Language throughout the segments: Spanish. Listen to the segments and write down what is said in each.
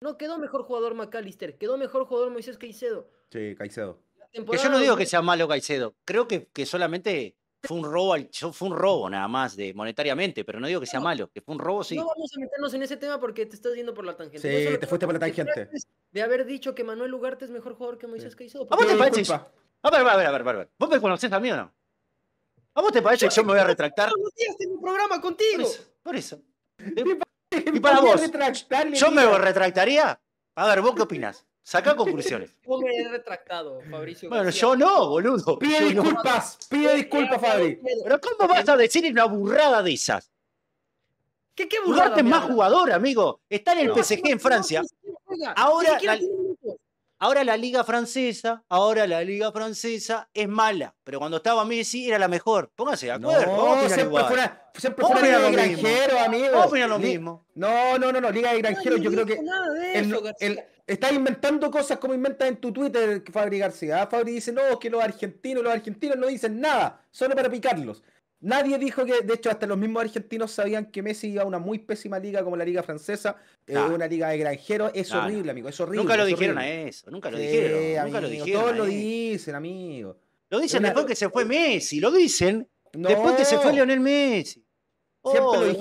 No quedó mejor jugador McAllister, quedó mejor jugador Moisés Caicedo. Sí, Caicedo. yo no digo que sea malo Caicedo, creo que, que solamente fue un robo, fue un robo nada más de monetariamente, pero no digo que sea malo, que fue un robo sí. No vamos a meternos en ese tema porque te estás yendo por la tangente. Sí, te fuiste por la tangente. De haber dicho que Manuel Ugarte es mejor jugador que Moisés Caicedo. ¿A vos te parece? A ver, a ver, a ver, a ver. ¿Vos me conocés también o no? ¿A vos te parece que yo me voy a retractar? Todos los días tengo un programa contigo. Por eso. Por eso y para vos, yo me retractaría. A ver, ¿vos qué opinas? Saca conclusiones. Vos me retractado, Fabricio. Bueno, yo no, boludo. Pide disculpas, pide disculpas, Fabri. Pero ¿cómo vas a decir una burrada de esas? ¿Qué, qué burrada? Jugaste más jugador, amigo. Está en el PSG en Francia. Ahora. Ahora la liga francesa, ahora la liga francesa es mala, pero cuando estaba Messi era la mejor. Póngase de acuerdo. No, siempre fue una, siempre fue una liga de granjero, No, no, no, no, liga de granjero, yo creo que estás inventando cosas como inventas en tu Twitter, Fabri García. Ah, Fabri dice, no, que los argentinos, los argentinos no dicen nada, solo para picarlos. Nadie dijo que, de hecho, hasta los mismos argentinos sabían que Messi iba a una muy pésima liga como la liga francesa, eh, una liga de granjeros. Es horrible, amigo, es horrible. Nunca lo dijeron a eso, nunca lo dijeron. lo todos lo dicen, amigo. Lo dicen después que se fue Messi, lo dicen después que se fue Lionel Messi. Oh, siempre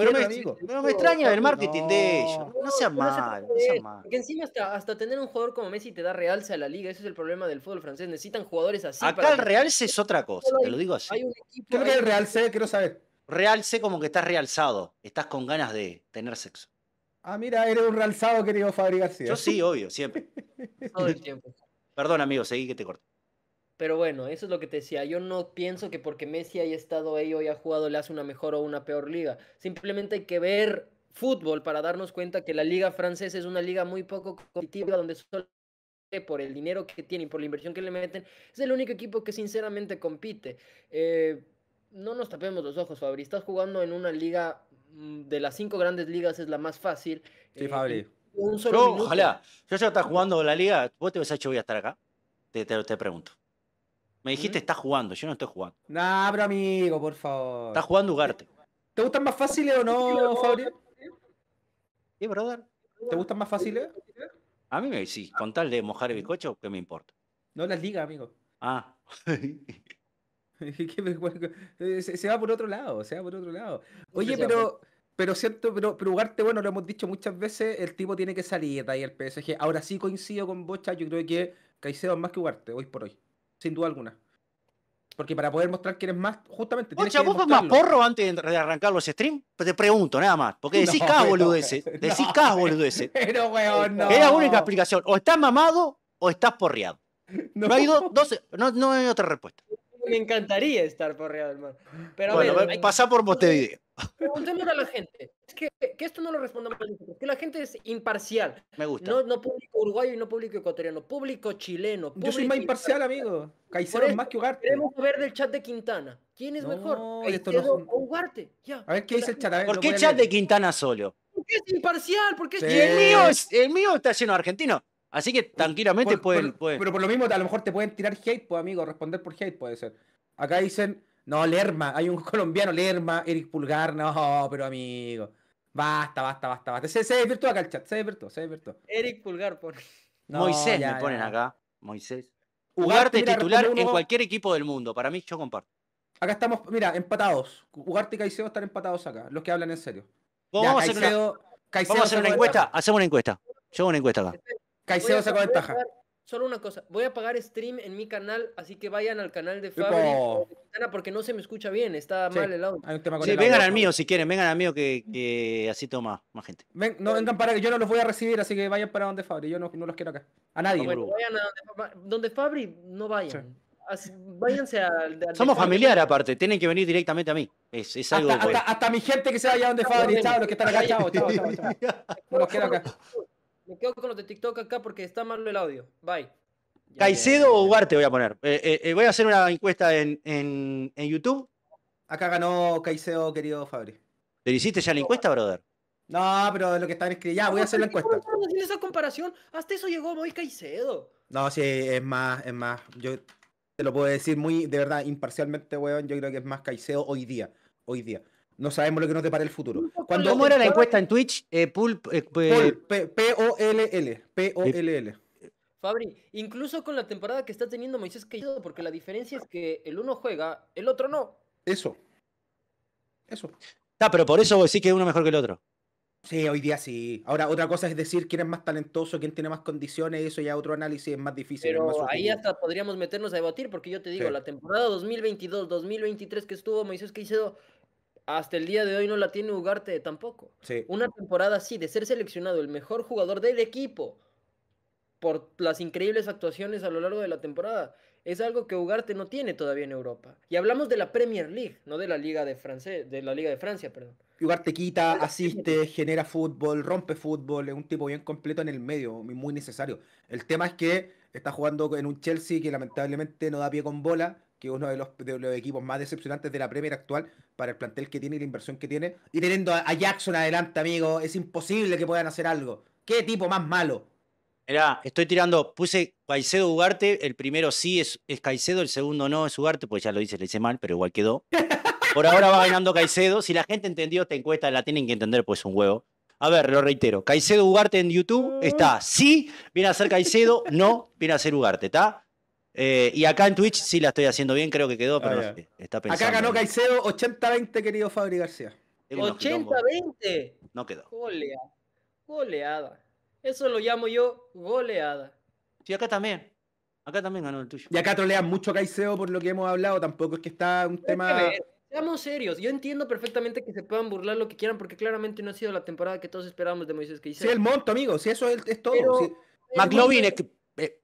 pero, me extraña el marketing de ellos. No sean mal, no, Que encima hasta, tener un jugador como Messi te da realce a la liga. Ese es el problema del fútbol francés. Necesitan jugadores así. Acá el realce es otra cosa, te lo digo así. Creo que el realce, quiero saber. Realce como que estás realzado. Estás con ganas de tener sexo. Ah, mira, eres un realzado, querido Fabri García. Yo sí, obvio, siempre. Todo el tiempo. Perdón, amigo, seguí que te corto. Pero bueno, eso es lo que te decía. Yo no pienso que porque Messi haya estado ahí o haya jugado le hace una mejor o una peor liga. Simplemente hay que ver fútbol para darnos cuenta que la liga francesa es una liga muy poco competitiva donde solo por el dinero que tiene y por la inversión que le meten, es el único equipo que sinceramente compite. Eh, no nos tapemos los ojos, Fabri. Estás jugando en una liga mm, de las cinco grandes ligas, es la más fácil. Sí, eh, Fabri. yo, ojalá. Yo ya está jugando la liga. ¿Vos te vas hecho voy a estar acá? te pregunto. Me dijiste, ¿Mm? está jugando, yo no estoy jugando. No, pero amigo, por favor. Está jugando Ugarte. ¿Te gustan más fáciles o no, Fabio? Sí, brother? ¿Te gustan más fáciles? A mí me sí, con tal de mojar el bizcocho, ¿qué me importa? No las diga, amigo. Ah. Eh, se va por otro lado, se va por otro lado. Oye, pero, pero cierto, pero, pero Ugarte, bueno, lo hemos dicho muchas veces, el tipo tiene que salir de ahí el PSG. Ahora sí coincido con Bocha, yo creo que Caicedo es más que Ugarte, hoy por hoy sin duda alguna. Porque para poder mostrar quién eres más, justamente. te tienes más porro antes de arrancar los stream? Pues te pregunto, nada más. Porque decís no, cada ese. Decís boludo ese. Pero, weón, no. Es la única explicación. O estás mamado o estás porreado. No, hay, dos, no, hay otra respuesta. Me encantaría estar porreado, hermano. Pero bueno, a pasá por Montevideo. Preguntémosle a la gente. Es que, que esto no lo respondamos que la gente es imparcial. Me gusta. No, no público uruguayo y no público ecuatoriano, público chileno. Yo soy más imparcial, amigo. Caicedo más que Ugarte. que ver del chat de Quintana. ¿Quién es mejor? no... Ugarte. Ya. A ver qué dice el chat. ¿Por qué chat de Quintana solo? Porque es imparcial, porque el mío el mío está lleno de argentinos. Así que tranquilamente pueden, pueden, Pero por lo mismo, a lo mejor te pueden tirar hate, pues, amigo, responder por hate puede ser. Acá dicen, no, Lerma, hay un colombiano, Lerma, Eric Pulgar, no, pero amigo. Basta, basta, basta, basta. Se, se acá el chat, se despertó se despertó. Eric Pulgar por... Moisés me ponen acá, Moisés. Ugarte, titular en cualquier equipo del mundo, para mí yo comparto. Acá estamos, mira, empatados. Ugarte y Caicedo están empatados acá, los que hablan en serio. vamos, a hacer una, encuesta, hacemos una encuesta. lleva una encuesta acá. Caicedo sacó ventaja solo una cosa, voy a pagar stream en mi canal, así que vayan al canal de Fabri porque no se me escucha bien, está mal el audio. sí, vengan al mío si quieren, vengan al mío que, así toma más gente. no vengan para que yo no los voy a recibir, así que vayan para donde Fabri, yo no, los quiero acá. A nadie. Ah, no, donde, Fabri, no vayan. váyanse al. De, Somos familiar aparte, tienen que venir directamente a mí. Es, algo. Hasta, mi gente que se vaya donde Fabri, chavos, los que están acá, chavos, No los quiero acá. Me quedo con los de TikTok acá porque está mal el audio. Bye. Caicedo o Ugarte voy a poner. Eh, eh, eh, voy a hacer una encuesta en, YouTube. Acá ganó Caicedo, querido Fabri. ¿Te hiciste ya la encuesta, brother? No, pero lo que están escribiendo. Ya, voy a ah, hacer la encuesta. haciendo esa comparación? Hasta eso llegó muy Caicedo. No, sí, es más, es más. Yo te lo puedo decir muy, de verdad, imparcialmente, weón. Yo creo que es más Caicedo hoy día. Hoy día. No sabemos lo que nos depara el futuro. Cuando ¿Cómo era la encuesta en Twitch? Eh, eh, eh poll p o eh, Fabri, incluso con la temporada que está teniendo Moisés Caicedo, porque la diferencia es que el uno juega, el otro no. Eso. Eso. Está, pero por eso sí que uno mejor que el otro. Sí, hoy día sí. Ahora, otra cosa es decir quién es más talentoso, quién tiene más condiciones, eso ya otro análisis es más difícil. Pero ahí hasta podríamos meternos a debatir, porque yo te digo, la temporada 2022-2023 que estuvo Moisés Caicedo hasta el día de hoy no la tiene Ugarte tampoco. Una temporada así, de ser seleccionado el mejor jugador del equipo por las increíbles actuaciones a lo largo de la temporada, es algo que Ugarte no tiene todavía en Europa. Y hablamos de la Premier League, no de la Liga de, de, la Liga de Francia. Perdón. Ugarte quita, asiste, genera fútbol, rompe fútbol, es un tipo bien completo en el medio, muy necesario. El tema es que está jugando en un Chelsea que lamentablemente no da pie con bola que uno de los, los, equipos más decepcionantes de la Premier actual para el plantel que tiene y la inversión que tiene. Y teniendo a, Jackson adelante, amigo, es imposible que puedan hacer algo. ¿Qué tipo más malo? Mirá, estoy tirando, puse Caicedo Ugarte, el primero sí es, Caicedo, el segundo no es Ugarte, pues ya lo hice, le hice mal, pero igual quedó. Por ahora va ganando Caicedo. Si la gente entendió esta encuesta, la tienen que entender, pues un huevo. A ver, lo reitero, Caicedo Ugarte en YouTube está sí, viene a ser Caicedo, no, viene a ser Ugarte, ¿está? Eh, y acá en Twitch sí la estoy haciendo bien, creo que quedó, pero ah, está pensando. Acá ganó Caicedo 80-20, querido Fabri García. 80-20. No quedó. Goleada. Goleada. Eso lo llamo yo goleada. Sí, acá también. Acá también ganó el Twitch. Y acá trolean mucho Caicedo por lo que hemos hablado. Tampoco es que está un tema. Seamos serios, yo entiendo perfectamente que se puedan burlar lo que quieran, porque claramente no ha sido la temporada que todos esperábamos de Moisés Caicedo. Sí, el monto, amigo, si eso es, todo. McLovin es que, eh,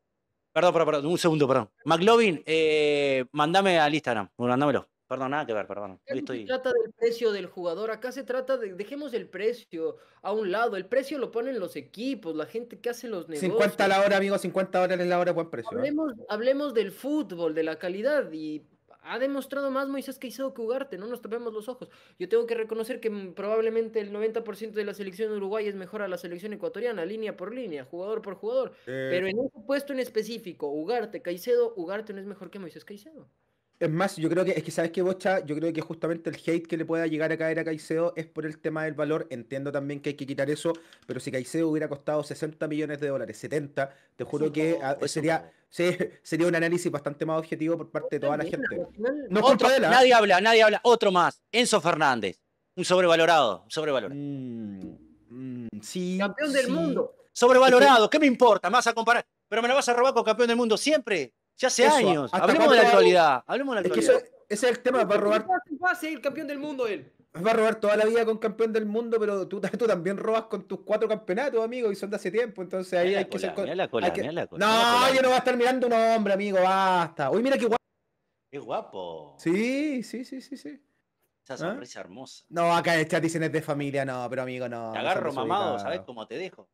Perdón, perdón, perdón, un segundo, perdón. McLovin, eh, mandame al Instagram, mandámelo. Perdón, nada que ver, perdón. Acá se trata del precio del jugador, acá se trata de, dejemos el precio a un lado, el precio lo ponen los equipos, la gente que hace los negocios. 50 la hora, amigo, 50 dólares la hora, buen precio. ¿eh? Hablemos, hablemos del fútbol, de la calidad y ha demostrado más Moisés Caicedo que Ugarte, no nos tapemos los ojos. Yo tengo que reconocer que mm, probablemente el 90% de la selección de Uruguay es mejor a la selección ecuatoriana, línea por línea, jugador por jugador. Eh. Pero en un puesto en específico, Ugarte, Caicedo, Ugarte no es mejor que Moisés Caicedo. Es más, yo creo que, es que sabes que Bocha, yo creo que justamente el hate que le pueda llegar a caer a Caicedo es por el tema del valor. Entiendo también que hay que quitar eso, pero si Caicedo hubiera costado 60 millones de dólares, 70, te juro que ah, sería, sería un análisis bastante más objetivo por parte de toda la gente. No es Nadie habla, nadie habla. Otro más, Enzo Fernández, un sobrevalorado, sobrevalorado. Mm, mm, sí, campeón del mundo. Sobrevalorado, ¿qué me importa? Me vas a comparar, pero me lo vas a robar con campeón del mundo siempre. Ya hace años. Hablemos de la actualidad. Hablemos de la actualidad. Es que ese es el tema, va a robar. Va a el campeón del mundo él. Va a robar toda la vida con campeón del mundo, pero tú, también robas con tus cuatro campeonatos, amigo, y son de hace tiempo. Entonces ahí hay, que la cola, No, yo no voy a estar mirando un hombre, amigo, basta. Uy, mira qué guapo. Qué guapo. Sí, sí, sí, sí, sí. Esa ¿Ah? sonrisa hermosa. No, acá en el dicen es de familia, no, pero amigo, no. Te agarro mamado, ¿sabes cómo te dejo?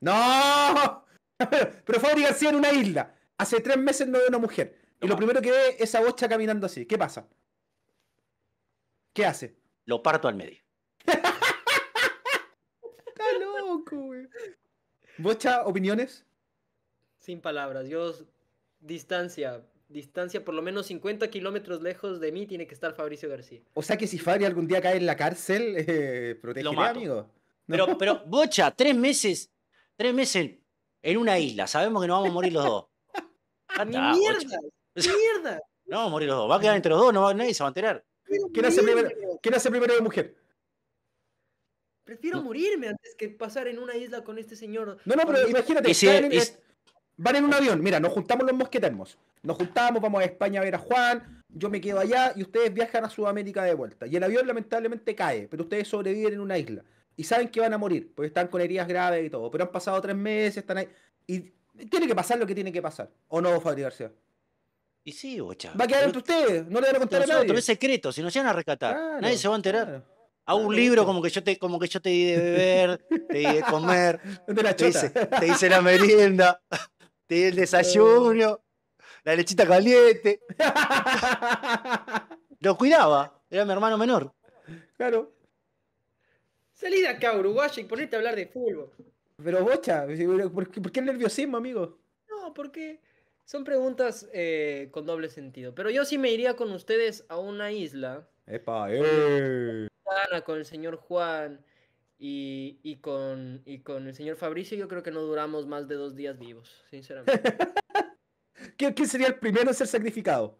¡No! pero García en una isla. Hace tres meses no veo una mujer. y lo primero que ve es esa bocha caminando así. ¿Qué pasa? ¿Qué hace? Lo parto al medio. Está loco, güey. Bocha, opiniones. Sin palabras. Dios, distancia. Distancia, por lo menos 50 kilómetros lejos de mí, tiene que estar Fabricio García. O sea que si Fabri algún día cae en la cárcel, a eh, mi amigo. Pero, pero, Bocha, tres meses. Tres meses en una isla. Sabemos que nos vamos a morir los dos. Ah, a mierda, ocho. mierda. No, morir los dos. Va a quedar entre los dos, no va, nadie se va a enterar. ¿Quién hace, primero, hace primero de mujer? Prefiero morirme antes que pasar en una isla con este señor. No, no, pero imagínate. Van en un avión. Mira, nos juntamos los mosquetermos. Nos juntamos, vamos a España a ver a Juan. Yo me quedo allá y ustedes viajan a Sudamérica de vuelta. Y el avión lamentablemente cae, pero ustedes sobreviven en una isla. Y saben que van a morir, porque están con heridas graves y todo. Pero han pasado tres meses, están ahí. Y tiene que pasar lo que tiene que pasar. ¿O no, Fabri García? Y sí, bocha. Va a quedar entre ustedes, no le voy a contar a nadie. es secreto, si nos llegan a rescatar, nadie se va a enterar. A Hago un libro como que yo te, como que yo te di de beber, te di de comer, te, hice, la merienda, te di el desayuno, la lechita caliente. Lo cuidaba, era mi hermano menor. Claro. Salí de acá, Uruguay, y ponete a hablar de fútbol. Pero bocha, ¿por qué, nerviosismo, amigo? No, porque son preguntas eh, con doble sentido. Pero yo sí me iría con ustedes a una isla. Epa, eh. Con el señor Juan y, con, con el señor Fabricio, yo creo que no duramos más de dos días vivos, sinceramente. ¿Quién sería el primero en ser sacrificado?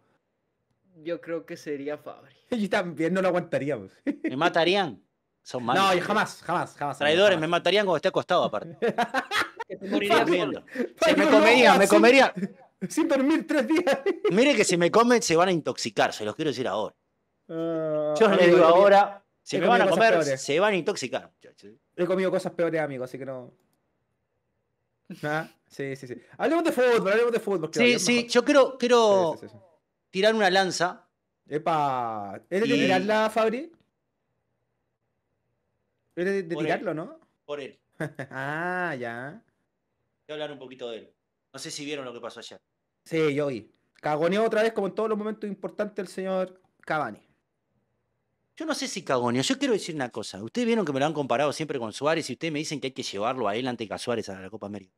Yo creo que sería Fabri. Y también no lo aguantaríamos. Pues. Me matarían. Son malos. No, y ¿eh? jamás, jamás, jamás. Traidores, me matarían cuando esté acostado, aparte. me comería, me comería. Sin dormir tres días. Mire que si me comen se van a intoxicar, se los quiero decir ahora. Ah, yo yo les digo ahora, si me van a comer, se van a intoxicar. He comido cosas peores, amigo, así que no. Ah, sí, sí, sí. Hablemos de fútbol, hablemos de fútbol. Sí, sí, yo quiero, quiero tirar una lanza. Epa, ¿es de tirarla, Fabri? de, ¿no? Por él. ah, ya. Voy a hablar un poquito de él. No sé si vieron lo que pasó allá Sí, yo vi. Cagoneó otra vez, como en todos los momentos importantes, el señor Cabani. Yo no sé si cagoneo. Yo quiero decir una cosa. Ustedes vieron que me lo han comparado siempre con Suárez y ustedes me dicen que hay que llevarlo a él ante Suárez a la Copa América.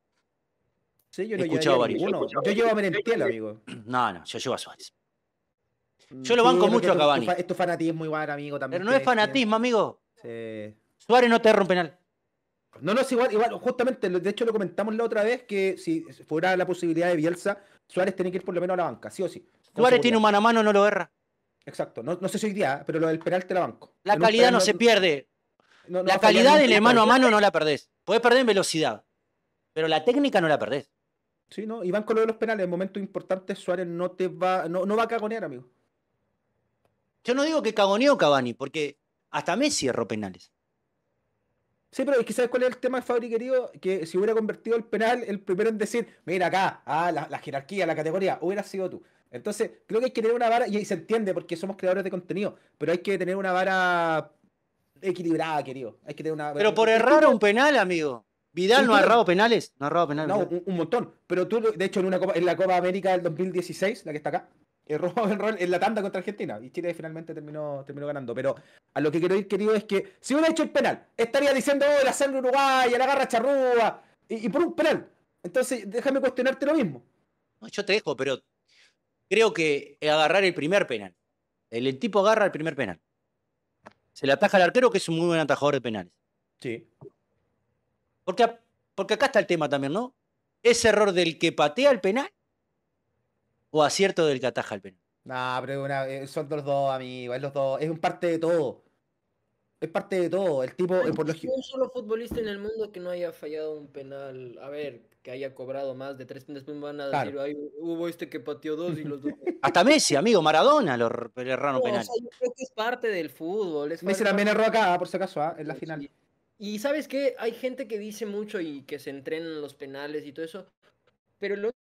Sí, yo he escuchado varios. Yo, llevo a Merentiel, amigo. No, no, yo llevo a Suárez. Mm, yo lo banco mucho a Cavani. Es fanatismo igual, amigo, también. Pero no es fanatismo, amigo. Sí. Suárez no te erra un penal. No, no, es igual, igual, justamente, de hecho lo comentamos la otra vez, que si fuera la posibilidad de Bielsa, Suárez tiene que ir por lo menos a la banca, sí o sí. Suárez tiene un mano a mano, no lo erra. Exacto, no, sé si hoy día, pero lo del penal te la banco. La calidad no, se pierde. la calidad en el mano a mano no la perdés. Podés perder en velocidad, pero la técnica no la perdés. Sí, no, van con lo de los penales, en momentos importantes Suárez no te va, no, va a cagonear, amigo. Yo no digo que cagoneó Cavani, porque hasta Messi erró penales. Sí, pero es que ¿sabes cuál es el tema, Fabri, querido? Que si hubiera convertido el penal, el primero en decir, mira acá, ah, la, jerarquía, la categoría, hubiera sido tú. Entonces, creo que hay que tener una vara, y se entiende porque somos creadores de contenido, pero hay que tener una vara equilibrada, querido. Hay que tener una... Pero por errar un penal, amigo. Vidal no ha errado penales, no ha errado penales. No, un, un, montón. Pero tú, de hecho, en, una copa, en la Copa América del 2016, la que está acá, el eh, en, en la tanda contra Argentina y Chile finalmente terminó, terminó ganando. Pero a lo que quiero ir, querido, es que si hubiera hecho el penal, estaría diciendo, oh, la sangre uruguaya, la garra charrúa, y, por un penal. Entonces, déjame cuestionarte lo mismo. yo te dejo, pero creo que agarrar el primer penal. El, tipo agarra el primer penal. Se le ataja al arquero, que es un muy buen atajador de penales. Sí. Porque, porque acá está el tema también, ¿no? Ese error del que patea el penal o acierto del Catajalpen? No, pero eh, son los dos, amigos, es los dos, es un parte de todo. Es parte de todo. El tipo, eh, por los... un solo futbolista en el mundo que no haya fallado un penal. A ver, que haya cobrado más de tres penales, van a decir, hubo este que pateó dos y los dos. Hasta Messi, amigo, Maradona lo erraron penal. es parte del fútbol. Messi también erró acá, por si acaso, ¿ah? en la final. Y sabes qué, hay gente que dice mucho y que se entrenan los penales y todo eso, pero lo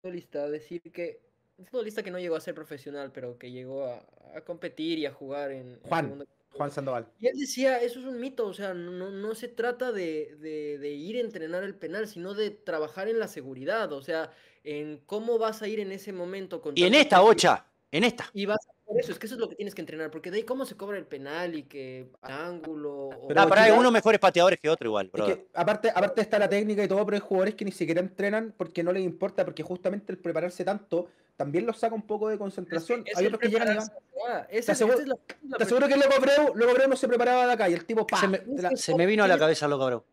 futbolista, decir que un futbolista que no llegó a ser profesional, pero que llegó a, competir y a jugar en Juan. Juan Sandoval. Y él decía, eso es un mito, o sea, no, se trata de, ir a entrenar el penal, sino de trabajar en la seguridad, o sea, en cómo vas a ir en ese momento. Con y en esta ocha en esta. Y vas por eso, es que eso es lo que tienes que entrenar, porque de ahí cómo se cobra el penal y que ángulo. Pero, o... hay unos mejores pateadores que otro igual, es aparte, aparte está la técnica y todo, pero hay jugadores que ni siquiera entrenan porque no les importa, porque justamente el prepararse tanto también los saca un poco de concentración. hay otros que llegan y te, aseguro, que Loco Abreu, no se preparaba de acá y el tipo Se me, vino a la cabeza Loco Abreu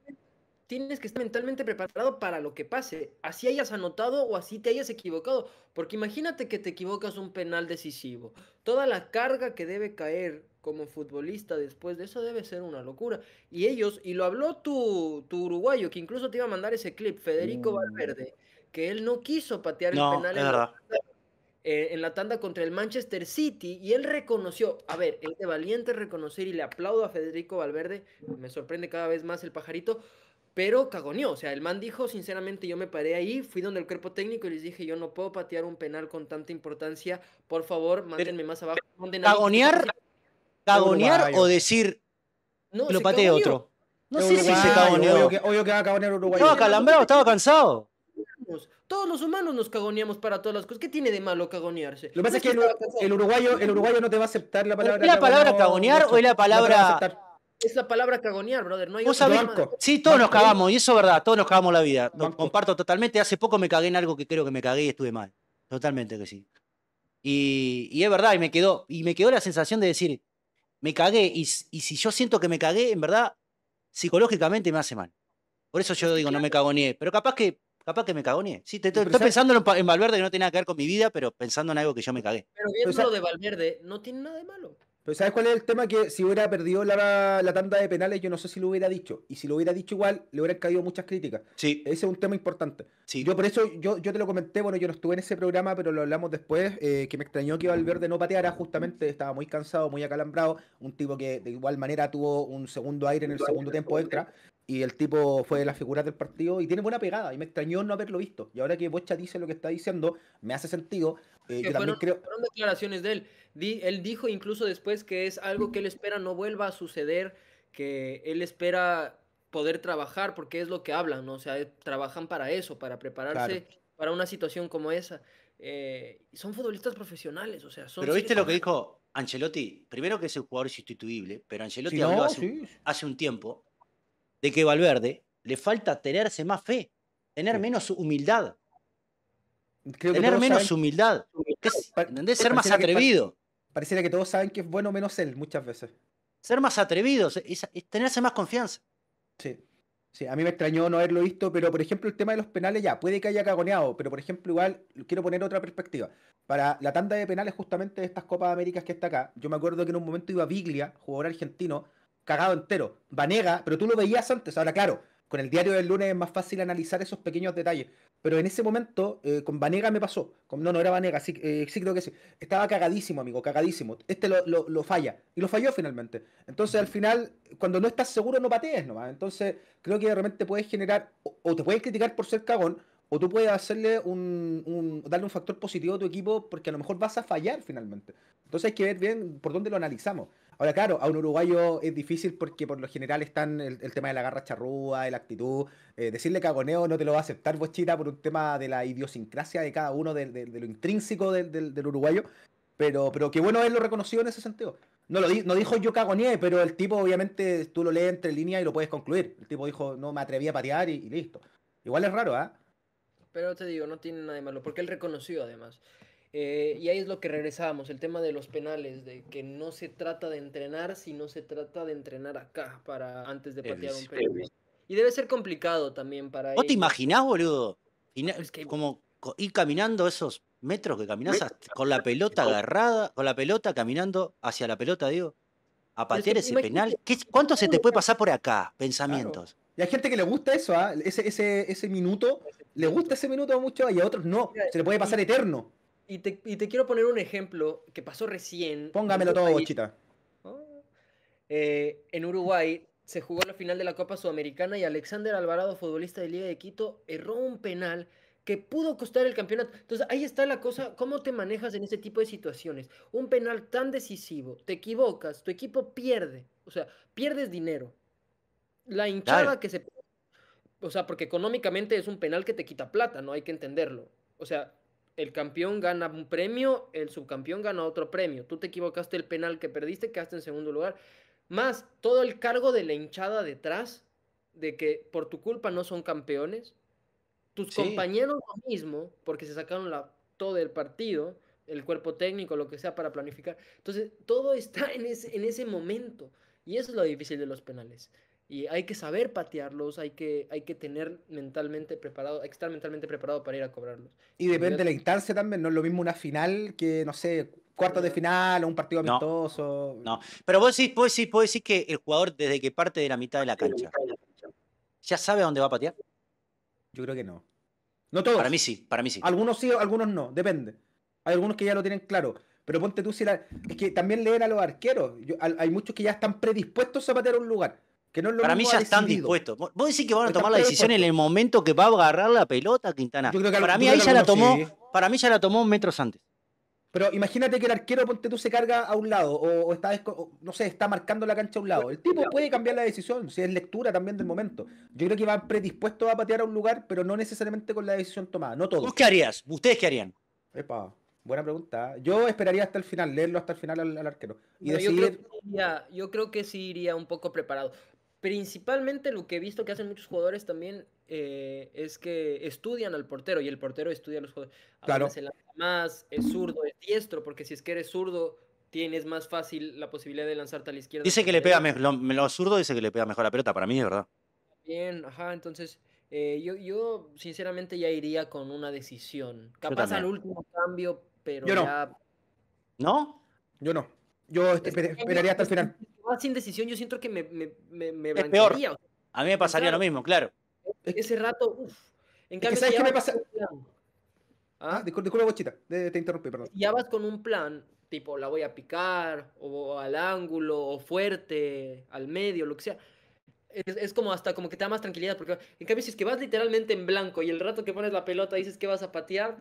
tienes que estar mentalmente preparado para lo que pase, así hayas anotado o así te hayas equivocado, porque imagínate que te equivocas un penal decisivo, toda la carga que debe caer como futbolista después de eso debe ser una locura. Y ellos, y lo habló tu, uruguayo, que incluso te iba a mandar ese clip, Federico mm. Valverde, que él no quiso patear el penal en la, eh, en la, tanda contra el Manchester City, y él reconoció, a ver, es de valiente reconocer y le aplaudo a Federico Valverde, me sorprende cada vez más el pajarito, pero cagoneó. O sea, el man dijo, sinceramente, yo me paré ahí, fui donde el cuerpo técnico y les dije, yo no puedo patear un penal con tanta importancia, por favor, mándenme más abajo. ¿Cagonear? ¿Cagonear o decir, no, lo pateé otro? No sé si se cagoneó. que, va a cagonear Uruguay. Estaba calambrado, estaba cansado. Todos los humanos nos cagoneamos para todas las cosas. ¿Qué tiene de malo cagonearse? Lo que pasa es que el, uruguayo, el uruguayo no te va a aceptar la palabra. ¿Es la palabra cagonear o es la palabra es la palabra cagonear, brother. No hay ¿Vos Sí, todos nos cagamos, y eso es verdad, todos nos cagamos la vida. Lo comparto totalmente. Hace poco me cagué en algo que creo que me cagué y estuve mal. Totalmente que sí. Y, es verdad, y me quedó, y me quedó la sensación de decir, me cagué, y, y si yo siento que me cagué, en verdad, psicológicamente me hace mal. Por eso yo digo, no me cagoneé. Pero capaz que Capaz que me cagoneé. Sí, estoy pensando en, Valverde que no tiene nada que ver con mi vida, pero pensando en algo que yo me cagué. Pero viendo lo de Valverde, no tiene nada de malo. ¿sabes cuál es el tema? Que si hubiera perdido la, tanda de penales, yo no sé si lo hubiera dicho. Y si lo hubiera dicho igual, le hubieran caído muchas críticas. Sí. Ese es un tema importante. Sí. Yo por eso, yo, yo te lo comenté, bueno, yo no estuve en ese programa, pero lo hablamos después, eh, que me extrañó que Valverde no pateara, justamente estaba muy cansado, muy acalambrado, un tipo que de igual manera tuvo un segundo aire en el segundo tiempo extra. Y el tipo fue de las figuras del partido y tiene buena pegada. Y me extrañó no haberlo visto. Y ahora que Bocha dice lo que está diciendo, me hace sentido. Eh, que fueron, creo... declaraciones de él. él dijo incluso después que es algo que él espera no vuelva a suceder, que él espera poder trabajar porque es lo que hablan, ¿no? O sea, trabajan para eso, para prepararse para una situación como esa. Eh, son futbolistas profesionales, o sea, son... Pero viste lo que dijo Ancelotti, primero que es un jugador sustituible, pero Ancelotti habló hace, un tiempo de que Valverde le falta tenerse más fe, tener menos humildad. Tener menos humildad. Ser más atrevido. pareciera que todos saben que es bueno menos él muchas veces. Ser más atrevido, es, tenerse más confianza. Sí. Sí, a mí me extrañó no haberlo visto, pero por ejemplo el tema de los penales ya, puede que haya cagoneado, pero por ejemplo igual quiero poner otra perspectiva. Para la tanda de penales justamente de estas Copas de Américas que está acá, yo me acuerdo que en un momento iba Biglia, jugador argentino, cagado entero, Vanega, pero tú lo veías antes, ahora claro, con el diario del lunes es más fácil analizar esos pequeños detalles. Pero en ese momento, eh, con Vanega me pasó. Con, no, no era Vanega, sí, eh, sí, creo que sí. Estaba cagadísimo, amigo, cagadísimo. Este lo, lo, falla. Y lo falló finalmente. Entonces, al final, cuando no estás seguro, no patees nomás. Entonces, creo que de repente puedes generar, o, te puedes criticar por ser cagón, o tú puedes hacerle un, un, darle un factor positivo a tu equipo porque a lo mejor vas a fallar finalmente. Entonces hay que ver bien por dónde lo analizamos. Ahora, claro, a un uruguayo es difícil porque por lo general están el, tema de la garra charrúa, de la actitud. Eh, decirle cagoneo no te lo va a aceptar Bochita por un tema de la idiosincrasia de cada uno, de, lo intrínseco del, uruguayo. Pero, pero qué bueno lo reconocido en ese sentido. No lo dijo yo cagoneé, pero el tipo obviamente tú lo lees entre líneas y lo puedes concluir. El tipo dijo, no me atreví a patear y, listo. Igual es raro, ¿ah? Pero te digo, no tiene nada de malo, porque él reconoció además. Eh, y ahí es lo que regresábamos, el tema de los penales, de que no se trata de entrenar, si no se trata de entrenar acá para antes de patear un penal. Y debe ser complicado también para ¿Vos te imaginás, boludo? Como ir caminando esos metros que caminás con la pelota agarrada, con la pelota caminando hacia la pelota, digo, a patear ese penal. ¿Cuánto se te puede pasar por acá? Pensamientos. Y hay gente que le gusta eso, ¿ah? ese, ese, ese minuto, le gusta ese minuto mucho y a otros no, se le puede pasar eterno. Y te, quiero poner un ejemplo que pasó recién. Póngamelo todo, Bochita. Oh. Eh, en Uruguay se jugó la final de la Copa Sudamericana y Alexander Alvarado, futbolista de Liga de Quito, erró un penal que pudo costar el campeonato. Entonces ahí está la cosa, cómo te manejas en este tipo de situaciones. Un penal tan decisivo, te equivocas, tu equipo pierde, o sea, pierdes dinero. La hinchada que se... O sea, porque económicamente es un penal que te quita plata, no hay que entenderlo. O sea, el campeón gana un premio, el subcampeón gana otro premio. Tú te equivocaste el penal que perdiste, quedaste en segundo lugar. Más todo el cargo de la hinchada detrás, de que por tu culpa no son campeones. Tus compañeros lo mismo, porque se sacaron la, todo el partido, el cuerpo técnico, lo que sea para planificar. Entonces, todo está en ese, en ese momento. Y eso es lo difícil de los penales. Y hay que saber patearlos, hay que, hay que tener mentalmente preparado, hay que estar mentalmente preparado para ir a cobrarlos. Y depende de la instancia también, no es lo mismo una final que, no sé, cuartos de final o un partido amistoso. No, pero vos decís, que el jugador desde que parte de la mitad de la cancha ya sabe dónde va a patear. Yo creo que no. No todos. Para mí sí, para mí sí. Algunos sí, algunos no, depende. Hay algunos que ya lo tienen claro. Pero ponte tú si la... Es que también leen a los arqueros. hay muchos que ya están predispuestos a patear un lugar. Para mí ya están dispuestos. Vos decís que van a tomar la decisión en el momento que va a agarrar la pelota Quintana. creo que para mí ahí ya la tomó, para mí ya la tomó metros antes. Pero imagínate que el arquero Ponte tú se carga a un lado o, está no sé, está marcando la cancha a un lado. El tipo puede cambiar la decisión, si es lectura también del momento. Yo creo que va predispuesto a patear a un lugar, pero no necesariamente con la decisión tomada, no todo. ¿Vos qué harías? ¿Ustedes qué harían? Epa, buena pregunta. Yo esperaría hasta el final, leerlo hasta el final al, arquero y yo, creo que yo creo que sí iría un poco preparado principalmente lo que he visto que hacen muchos jugadores también eh, es que estudian al portero y el portero estudia a los jugadores. Ahora claro. lanza más, es zurdo, es diestro, porque si es que eres zurdo, tienes más fácil la posibilidad de lanzarte a la izquierda. Dice que le pega mejor, lo, zurdo dice que le pega mejor la pelota, para mí verdad. Bien, ajá, entonces eh, yo, yo sinceramente ya iría con una decisión. Capaz al último cambio, pero ya... ¿No? Yo no. Yo este, esperaría hasta el final sin decisión, yo siento que me, me, me, a mí me pasaría lo mismo, claro. Ese rato, uff. En cambio, ¿sabes qué me pasa? ¿Ah? bochita, te, interrumpí, perdón. Ya vas con un plan, tipo, la voy a picar, o al ángulo, o fuerte, al medio, lo que sea. Es, como hasta como que te da más tranquilidad, porque en cambio si es que vas literalmente en blanco y el rato que pones la pelota dices que vas a patear,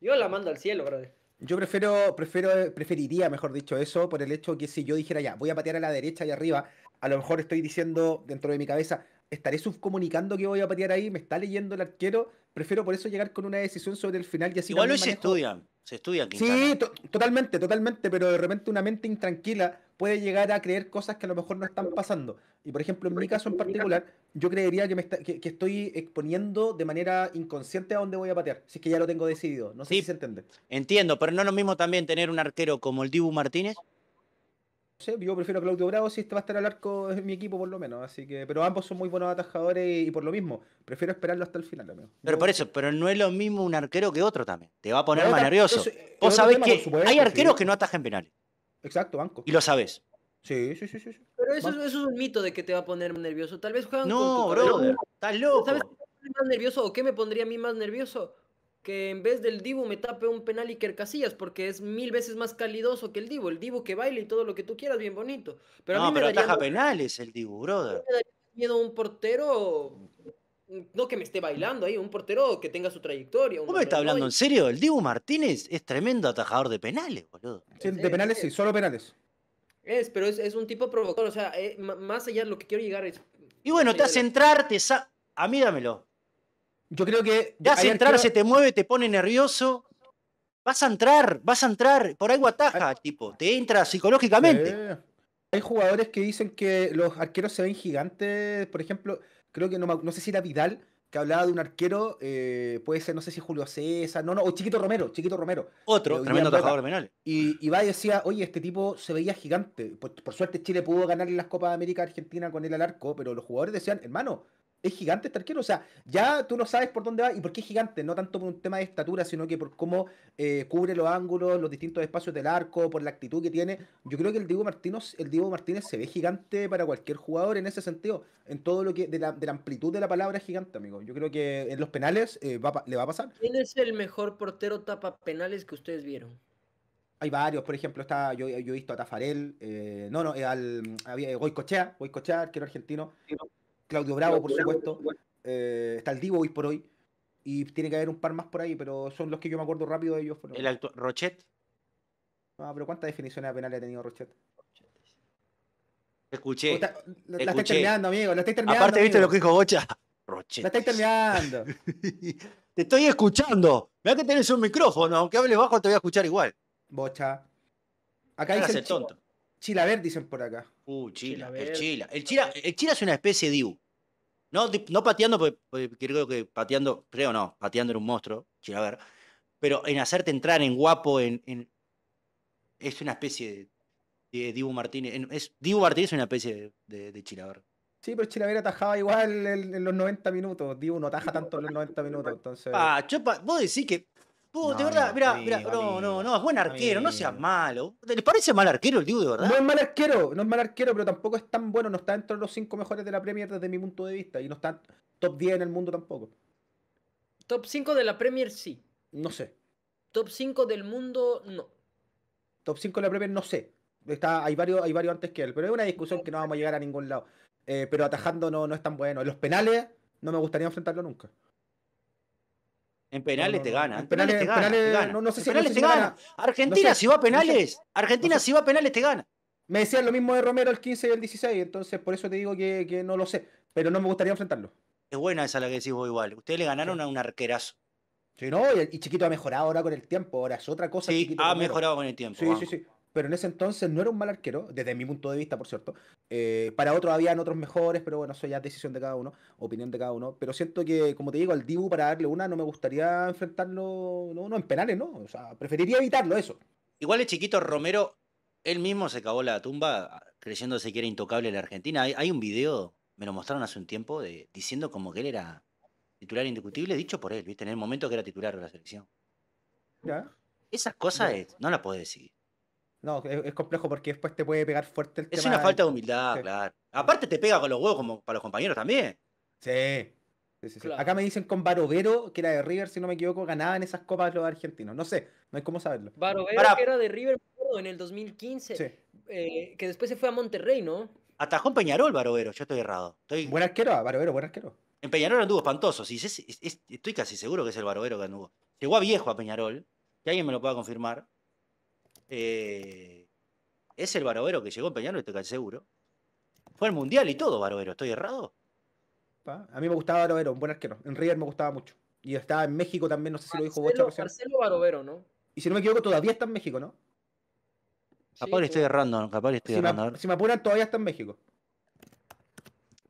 yo la mando al cielo, brother. Yo prefiero, prefiero, preferiría, mejor dicho, eso por el hecho que si yo dijera ya, voy a patear a la derecha y arriba, a lo mejor estoy diciendo dentro de mi cabeza, estaré subcomunicando que voy a patear ahí, me está leyendo el arquero, prefiero por eso llegar con una decisión sobre el final y así. Igual hoy se estudian, se estudian. Sí, totalmente, totalmente, pero de repente una mente intranquila puede llegar a creer cosas que a lo mejor no están pasando. Y por ejemplo, en mi caso en particular, yo creería que, me que, estoy exponiendo de manera inconsciente a dónde voy a patear, si es que ya lo tengo decidido. No sé si se entiende. Entiendo, pero no es lo mismo también tener un arquero como el Dibu Martínez. No sé, yo prefiero a Claudio Bravo si este va a estar al arco en mi equipo por lo menos, así que pero ambos son muy buenos atajadores y, por lo mismo, prefiero esperarlo hasta el final, amigo. Pero por eso, pero no es lo mismo un arquero que otro también. Te va a poner más nervioso. o eh, sabés que hay arqueros que no atajan penales. Exacto, banco. Y lo sabes. Sí, sí, sí, sí. Pero eso, es un mito de que te va a poner nervioso. Tal vez juegan no, con brother, estás loco. ¿Sabes qué me más nervioso o qué me pondría a mí más nervioso? Que en vez del divo me tape un penal Iker Casillas, porque es mil veces más calidoso que el divo El Dibu que baile y todo lo que tú quieras, bien bonito. Pero no, pero ataja penales el divo, brother. me daría miedo un portero no que me esté bailando ahí, un portero que tenga su trayectoria. ¿Cómo me está hablando? ¿En serio? El Dibu Martínez es tremendo atajador de penales, boludo. de penales sí, solo penales. Es, pero es, un tipo provocador. O sea, eh, más allá de lo que quiero llegar es. Y bueno, te hace entrar, te sa... A mí dámelo. Yo creo que. Te hace entrar, se te mueve, te pone nervioso. Vas a entrar, vas a entrar. Por algo ataja, tipo. Te entra psicológicamente. Hay jugadores que dicen que los arqueros se ven gigantes, por ejemplo creo que no, no sé si era Vidal, que hablaba de un arquero, eh, puede ser, no sé si Julio César, no, no, o Chiquito Romero, Chiquito Romero. Otro, eh, tremendo trabajador penal. Y, va y decía, oye, este tipo se veía gigante. Por, por suerte Chile pudo ganar en las Copas de América Argentina con él al arco, pero los jugadores decían, hermano, es gigante este arquero. O sea, ya tú no sabes por dónde va y por qué es gigante. No tanto por un tema de estatura, sino que por cómo eh, cubre los ángulos, los distintos espacios del arco, por la actitud que tiene. Yo creo que el Diego Martínez, el Diego Martínez se ve gigante para cualquier jugador en ese sentido. En todo lo que. de la, de la amplitud de la palabra es gigante, amigo. Yo creo que en los penales eh, le va a pasar. ¿Quién es el mejor portero tapa penales que ustedes vieron? Hay varios, por ejemplo, está, yo, he visto a Tafarel, eh, no, no, al, había Goicochea, Goicochea, arquero argentino. Claudio Bravo, por supuesto. Eh, está el Divo hoy por hoy. Y tiene que haber un par más por ahí, pero son los que yo me acuerdo rápido de ellos. El alto Rochet. Ah, pero ¿cuántas definiciones de penal ha tenido Rochet? Escuché. la, escuché. la estáis terminando, amigo. La estáis terminando. Aparte, ¿viste lo que dijo Bocha? Rochet. La estáis terminando. te estoy escuchando. Mira que tenés un micrófono. Aunque hables bajo, te voy a escuchar igual. Bocha. Acá dice. tonto. Chila, Chilaver, dicen por acá. Uh, Chila. El Chila. El Chila, es una especie de Diu. No, pateando, porque, creo que pateando, creo no, pateando era un monstruo, Chilaver. Pero en hacerte entrar en guapo, en, es una especie de, Dibu Martínez. es, Dibu Martínez es una especie de, de, Chilaver. Sí, pero Chilaver atajaba igual en, los 90 minutos. Dibu no ataja tanto en los 90 minutos. Entonces... Ah, vos decís que de verdad, mira, mira, no, no, no, es buen arquero, no seas malo. ¿Les parece mal arquero el tío, de verdad? No es mal arquero, no es mal arquero, pero tampoco es tan bueno, no está dentro de los cinco mejores de la Premier desde mi punto de vista, y no está top 10 en el mundo tampoco. Top 5 de la Premier sí. No sé. Top 5 del mundo no. Top 5 de la Premier no sé. Está, hay, varios, hay varios antes que él, pero es una discusión que no vamos a llegar a ningún lado. Eh, pero atajando no, no es tan bueno. En los penales no me gustaría enfrentarlo nunca. En penales te gana. En penales, te gana. No, sé si penales te gana. Argentina, si va a penales, Argentina, si va a penales, te gana. Me decían lo mismo de Romero el 15 y el 16, entonces por eso te digo que, no lo sé. Pero no me gustaría enfrentarlo. Es buena esa la que decís vos igual. Ustedes le ganaron a un arquerazo. Sí, no, y, Chiquito ha mejorado ahora con el tiempo. Ahora es otra cosa. Sí, ha mejorado con el tiempo. Sí, sí, sí pero en ese entonces no era un mal arquero, desde mi punto de vista, por cierto. Eh, para otros habían otros mejores, pero bueno, eso ya es decisión de cada uno, opinión de cada uno. Pero siento que, como te digo, al Dibu para darle una no me gustaría enfrentarlo, no, en penales, ¿no? O sea, preferiría evitarlo eso. Igual el chiquito Romero, él mismo se acabó la tumba creyéndose que era intocable en la Argentina. Hay, un video, me lo mostraron hace un tiempo, diciendo como que él era titular indiscutible, dicho por él, ¿viste? En el momento que era titular de la selección. ¿Ya? Esas cosas no las puedo decir. No, es, complejo porque después te puede pegar fuerte el Es una falta de humildad, claro. Aparte te pega con los huevos como para los compañeros también. Sí. Acá me dicen con Barovero, que era de River, si no me equivoco, ganaba en esas copas los argentinos. No sé, no hay cómo saberlo. Barovero que era de River en el 2015, eh, que después se fue a Monterrey, ¿no? Atajó en Peñarol Barovero, yo estoy errado. Buen arquero, ah, Barovero, buen arquero. En Peñarol anduvo espantoso, estoy casi seguro que es el Barovero que anduvo. Llegó a viejo a Peñarol, que alguien me lo pueda confirmar. Eh, es el Barovero que llegó en Peñarol, estoy casi seguro. Fue el Mundial y todo, Barovero, ¿estoy errado? a mí me gustaba Barovero, un buen arquero. En River me gustaba mucho. Y estaba en México también, no sé si lo dijo Bocha Marcelo Barovero, ¿no? Y si no me equivoco, todavía está en México, ¿no? Capaz le estoy errando, capaz estoy errando. Me, si me apuran, todavía está en México.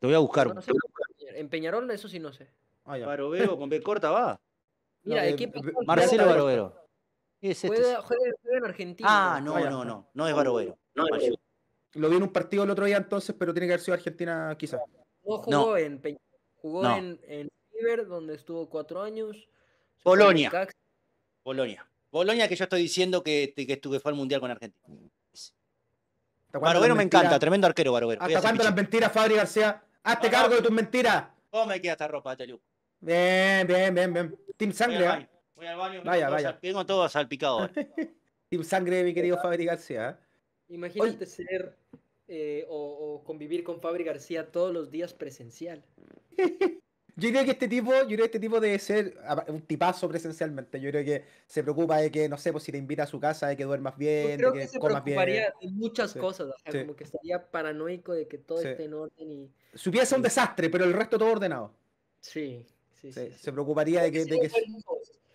Te voy a buscar. en Peñarol, eso sí no sé. Ah, Barovero con B corta va. Mira, el eh, equipo. Marcelo Barovero. Este? juega, en Argentina. Ah, no, no, no. No es Barovero. No, Lo vi en un partido el otro día entonces, pero tiene que haber sido Argentina quizás. No jugó en Peñarol, Jugó en, River, donde estuvo cuatro años. Polonia. Polonia. Polonia que yo estoy diciendo que, que, fue al Mundial con Argentina. Barovero me encanta, tremendo arquero Barovero. ¿Hasta cuándo las mentiras, Fabri García? Hazte cargo de tus mentiras. ¿Cómo me queda esta ropa, Teliu? Bien, bien, bien, bien. Team Sangre, ¿eh? vaya, vaya. Tengo vengo todo salpicado Y Sangre de mi querido Fabri García. ¿eh? Imagínate ser eh, o, convivir con Fabri García todos los días presencial. Yo creo que este tipo, yo creo que este tipo debe ser un tipazo presencialmente. Yo creo que se preocupa de que, no sé, pues si le invita a su casa, de que duermas bien, de que, se preocuparía bien. De muchas cosas, como que estaría paranoico de que todo esté en orden y. Su pieza es un desastre, pero el resto todo ordenado. Sí, se preocuparía de que, de que.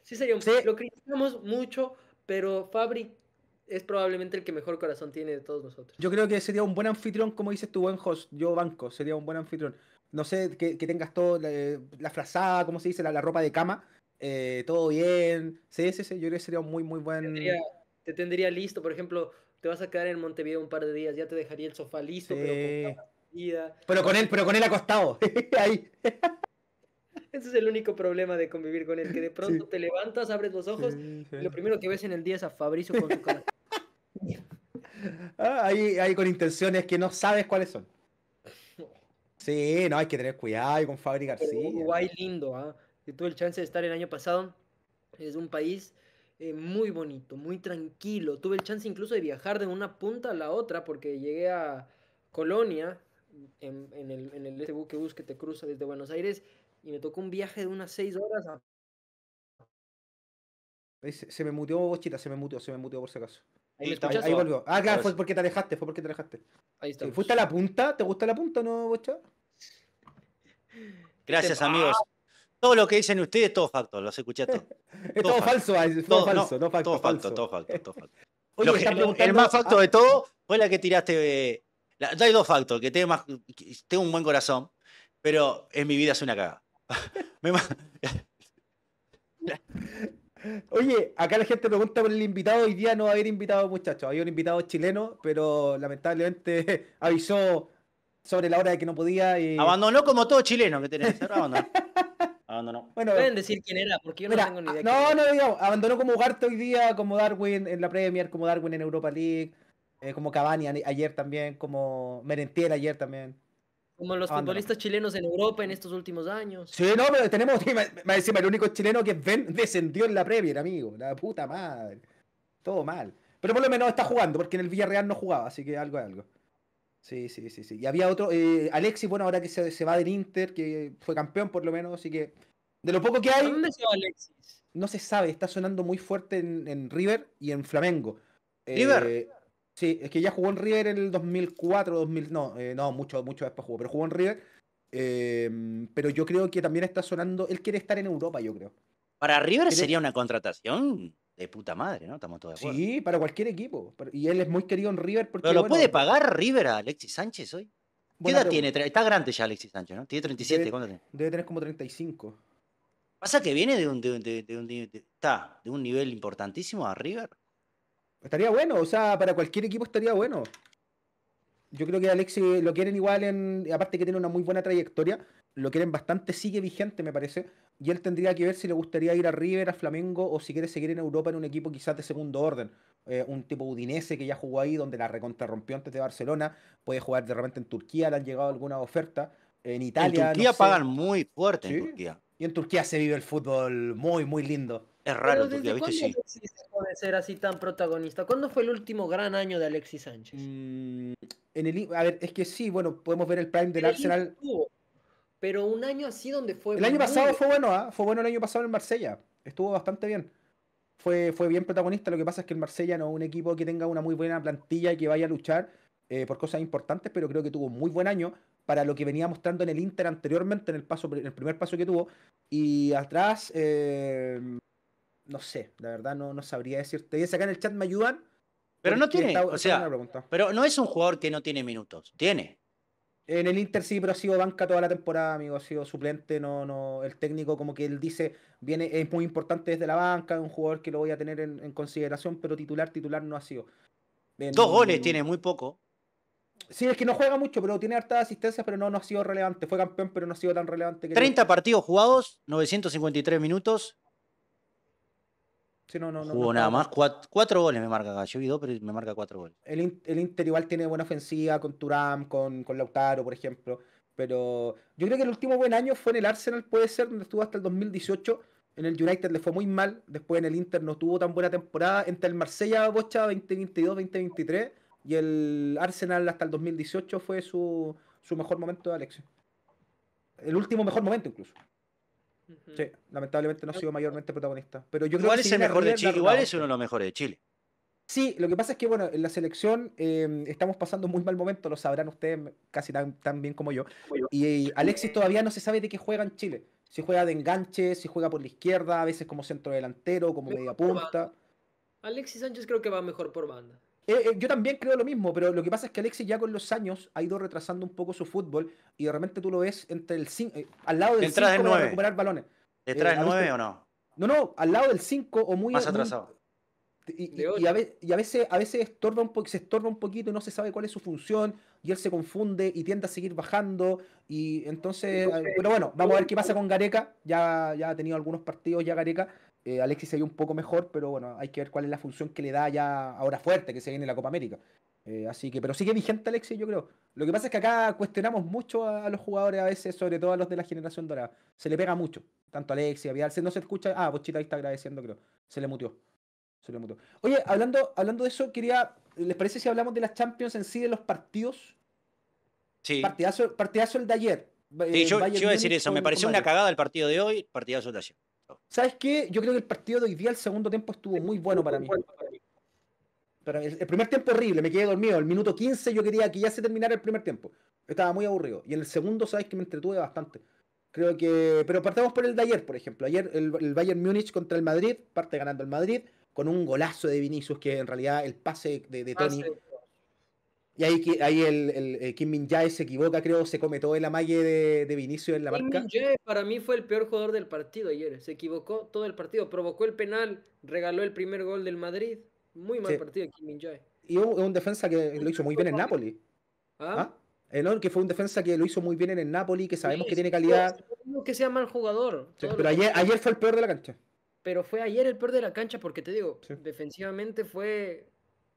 Sí sería Lo criticamos mucho, pero Fabri es probablemente el que mejor corazón tiene de todos nosotros. Yo creo que sería un buen anfitrión, como dices tu buen host, yo banco, sería un buen anfitrión. No sé, que, tengas todo, la, frazada, como se dice? La, ropa de cama, eh, todo bien. Sí, sí, sí, yo creo que sería un muy, muy buen... Te tendría, listo, por ejemplo, te vas a quedar en Montevideo un par de días, ya te dejaría el sofá listo, pero con Pero con él, pero con él acostado. Ahí. Ese es el único problema de convivir con él, que de pronto te levantas, abres los ojos y lo primero que ves en el día es a Fabricio con su cara. Ah, ahí, con intenciones que no sabes cuáles son. Sí, no, hay que tener cuidado con Fabri García. Pero Uruguay lindo, ¿ah? Tuve el chance de estar el año pasado. Es un país eh, muy bonito, muy tranquilo. Tuve el chance incluso de viajar de una punta a la otra porque llegué a Colonia, en, el, en el este bus que te cruza desde Buenos Aires y me tocó un viaje de unas seis horas a... Se, me muteó, bochita, se me muteó, se me muteó por si acaso. Ahí, volvió. Ah, claro, fue porque te alejaste, fue porque te alejaste. Ahí está. ¿Fuiste a la punta? ¿Te gusta la punta, no, Bochita? Gracias, amigos. Todo lo que dicen ustedes, todo facto, los escuché todo. es todo, falso, todo, falso, no, facto, todo falso. todo falso, todo El más facto ah de todo fue la que tiraste. Ya hay dos factos, que tengo, más, tengo un buen corazón, pero en mi vida es una cagada. Oye, acá la gente pregunta por el invitado. Hoy día no va a haber invitado, muchachos. Había un invitado chileno, pero lamentablemente avisó sobre la hora de que no podía. Y... Abandonó como todo chileno que tenés? Abandonó. Pueden decir quién era, porque yo no tengo ni idea. Ah, no, no, Abandonó como Ugarte hoy día, como Darwin en la Premier, como Darwin en Europa League, eh, como Cavani ayer también, como Merentiel ayer también. Como los futbolistas chilenos en Europa en estos últimos años. Sí, no, pero tenemos encima el único chileno que descendió en la Premier, amigo. La puta madre. Todo mal. Pero por lo menos está jugando, porque en el Villarreal no jugaba, así que algo es algo. Sí, sí, sí, sí. Y había otro, eh, Alexis, bueno, ahora que se, se, va del Inter, que fue campeón por lo menos, así que. De lo poco que hay. ¿Dónde se va Alexis? No se sabe, está sonando muy fuerte en, River y en Flamengo. River. Eh, Sí, es que ya jugó en River en el 2004, 2000, no, eh, no, mucho, mucho después jugó, pero jugó en River. Eh, pero yo creo que también está sonando, él quiere estar en Europa, yo creo. Para River sería una contratación de puta madre, ¿no? Estamos todos de acuerdo. Sí, para cualquier equipo. Y él es muy querido en River porque... Pero lo puede pagar River a Alexis Sánchez hoy. ¿Qué edad tiene? Está grande ya Alexis Sánchez, ¿no? Tiene 37, debe, ¿cuánto tiene? Debe tener como 35. Pasa que viene de un, de, está, de un nivel importantísimo a River. Estaría bueno, o sea, para cualquier equipo estaría bueno. Yo creo que Alexis lo quieren igual en. Aparte que tiene una muy buena trayectoria, lo quieren bastante, sigue vigente, me parece. Y él tendría que ver si le gustaría ir a River, a Flamengo, o si quiere seguir en Europa en un equipo quizás de segundo orden. Eh, un tipo udinese que ya jugó ahí, donde la recontra antes de Barcelona. Puede jugar de repente en Turquía, le han llegado alguna oferta. En Italia. En Turquía pagan muy fuerte Y en Turquía se vive el fútbol muy, muy lindo. Es raro, Pero desde ¿viste? Sí. puede ser así tan protagonista? ¿Cuándo fue el último gran año de Alexis Sánchez? Mm, en el, a ver, es que sí, bueno, podemos ver el prime del Arsenal. pero un año así donde fue. El año pasado fue bueno, ¿ah? fue bueno el año pasado en Marsella. Estuvo bastante bien. Fue, fue bien protagonista. Lo que pasa es que el Marsella no es un equipo que tenga una muy buena plantilla y que vaya a luchar eh, por cosas importantes, pero creo que tuvo un muy buen año para lo que venía mostrando en el Inter anteriormente, en el, paso, en el primer paso que tuvo. Y atrás, eh, no sé, la verdad no, no sabría decirte. Acá en el chat me ayudan. Pero no tiene, o sea, pero no es un jugador que no tiene minutos, tiene. En el Inter sí, pero ha sido banca toda la temporada, amigo, ha sido suplente, no, no, el técnico como que él dice, viene, es muy importante desde la banca, es un jugador que lo voy a tener en, consideración, pero titular, titular no ha sido. Dos goles tiene, muy poco. Sí, es que no juega mucho, pero tiene hartas asistencias, pero no, ha sido relevante. Fue campeón, pero no ha sido tan relevante. 30 partidos jugados, 953 minutos, Jugó nada más, cuatro, goles me marca acá. Yo dos, pero me marca cuatro goles. El, el Inter igual tiene buena ofensiva con Turam, con, Lautaro, por ejemplo. Pero yo creo que el último buen año fue en el Arsenal, puede ser, donde estuvo hasta el 2018. En el United le fue muy mal. Después en el Inter no tuvo tan buena temporada. Entre el Marsella Bocha 2022-2023 y el Arsenal hasta el 2018 fue su, su mejor momento de Alexis. El último mejor momento incluso. Sí, lamentablemente no ha sido mayormente protagonista. Pero yo creo que es igual es uno de los mejores de Chile. Sí, lo que pasa es que, bueno, en la selección em, estamos pasando muy mal momento, lo sabrán ustedes casi tan, bien como yo. Y, eh, Alexis todavía no se sabe de qué juega en Chile. Si juega de enganche, si juega por la izquierda, a veces como centro delantero, como media punta. Alexis Sánchez creo que va mejor por banda. Eh, eh, yo también creo lo mismo, pero lo que pasa es que Alexis ya con los años ha ido retrasando un poco su fútbol y de repente tú lo ves entre el 5, eh, al lado del 5 9. recuperar balones. ¿Detrás del 9 o no? No, no, al lado del 5 o muy... Más atrasado. y, a veces, a veces estorba un se estorba un poquito y no se sabe cuál es su función y él se confunde y tiende a seguir bajando y entonces... Ah, pero bueno, vamos a ver qué pasa con Gareca. Ya, ya ha tenido algunos partidos ya Gareca. Eh, Alexis se vio un poco mejor, pero bueno, hay que ver cuál es la función que le da ya ahora fuerte, que se viene la Copa América. Eh, así que, pero sigue vigente Alexis, yo creo. Lo que pasa es que acá cuestionamos mucho a, los jugadores a veces, sobre todo a los de la generación dorada. Se le pega mucho. Tanto a Alexis, a Vidal, se, no se escucha. Ah, bochita ahí está agradeciendo, creo. Se le mutió. Se le mutió. Oye, hablando, hablando de eso, quería. ¿Les parece si hablamos de las Champions en sí, de los partidos? Sí. Partidazo, partidazo el de ayer. Sí, eh, yo, iba a decir eso. me pareció una cagada el partido de hoy, partidazo el de ayer. ¿Sabes qué? Yo creo que el partido de hoy día, el segundo tiempo, estuvo muy bueno para mí. El primer tiempo horrible, me quedé dormido. El minuto 15 yo quería que ya se terminara el primer tiempo. Estaba muy aburrido. Y en el segundo, ¿sabes que Me entretuve bastante. Creo que. Pero partamos por el de ayer, por ejemplo. Ayer el, Bayern Múnich contra el Madrid, parte ganando el Madrid, con un golazo de Vinicius, que en realidad el pase de, de ah, Tony y ahí, ahí el, eh, Kim Min Jae se equivoca, creo, se come todo el malle de, de Vinicius en la Kim Min Jae para mí fue el peor jugador del partido ayer. Se equivocó todo el partido, provocó el penal, regaló el primer gol del Madrid. Muy mal partido Kim Min Jae. Y un, defensa que lo hizo muy bien en Nápoles. ¿Ah? ¿Ah? que fue un defensa que lo hizo muy bien en el Napoli, que sabemos que tiene calidad. No que sea mal jugador. pero ayer, ayer fue el peor de la cancha. Pero fue ayer el peor de la cancha porque te digo, defensivamente fue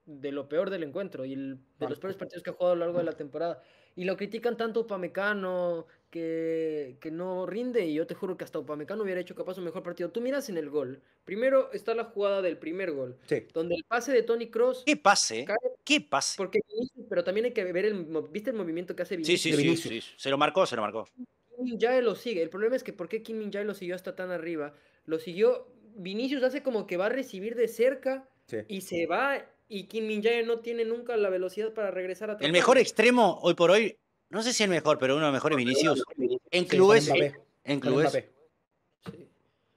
de lo peor del encuentro y de los peores partidos que ha jugado a lo largo de la temporada. Y lo critican tanto Upamecano que, que no rinde y yo te juro que hasta Upamecano hubiera hecho capaz un mejor partido. Tú miras en el gol. Primero está la jugada del primer gol, sí. donde el pase de Tony Cross. ¿Qué pase? ¿eh? ¿Qué pase? Porque pero también hay que ver el viste el movimiento que hace Vinicius. Sí, sí, sí, se lo marcó, se lo marcó. Kim Min lo sigue. El problema es que por qué Kim Min Jae lo siguió hasta tan arriba. Lo siguió Vinicius hace como que va a recibir de cerca y se va y Kim Ninja no tiene nunca la velocidad para regresar a El mejor extremo hoy por hoy, no sé si el mejor, pero uno de los mejores Vinicius. En clubes. en, clubes.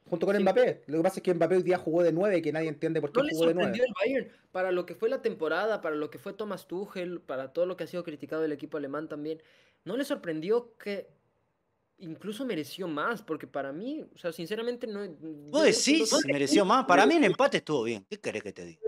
Junto con Mbappé. Lo que pasa es que Mbappé hoy día jugó de 9, que nadie entiende por qué jugó de 9. El Bayern. Para lo que fue la temporada, para lo que fue Thomas Tuchel, para todo lo que ha sido criticado el equipo alemán también, no le sorprendió que incluso mereció más, porque para mí, o sea, sinceramente no... Vos decís, mereció más. Para mí el empate estuvo bien. ¿Qué querés que te diga?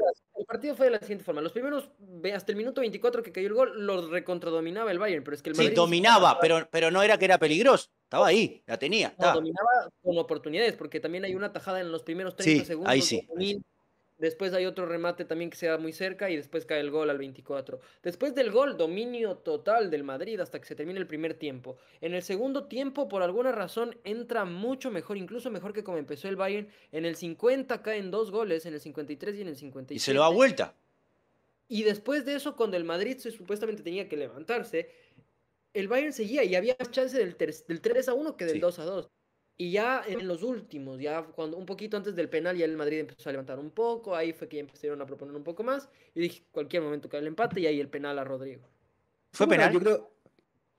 el partido fue de la siguiente forma. Los primeros, hasta el minuto 24 que cayó el gol, los recontradominaba el Bayern, pero es que el Madrid... dominaba, pero, pero no era que era peligroso. Estaba ahí, la tenía. dominaba con oportunidades, porque también hay una tajada en los primeros 30 segundos. Ahí sí. Después hay otro remate también que se da muy cerca y después cae el gol al 24. Después del gol, dominio total del Madrid hasta que se termine el primer tiempo. En el segundo tiempo, por alguna razón, entra mucho mejor, incluso mejor que como empezó el Bayern. En el 50 caen dos goles, en el 53 y en el 56. Y se lo da vuelta. Y después de eso, cuando el Madrid supuestamente tenía que levantarse, el Bayern seguía y había más chance del, 3, a 1 que del 2 a 2. Y ya en los últimos, ya cuando un poquito antes del penal, ya el Madrid empezó a levantar un poco, ahí fue que ya empezaron a proponer un poco más, y dije, cualquier momento cae el empate, y ahí el penal a Rodrigo. ¿Fue penal? Yo creo...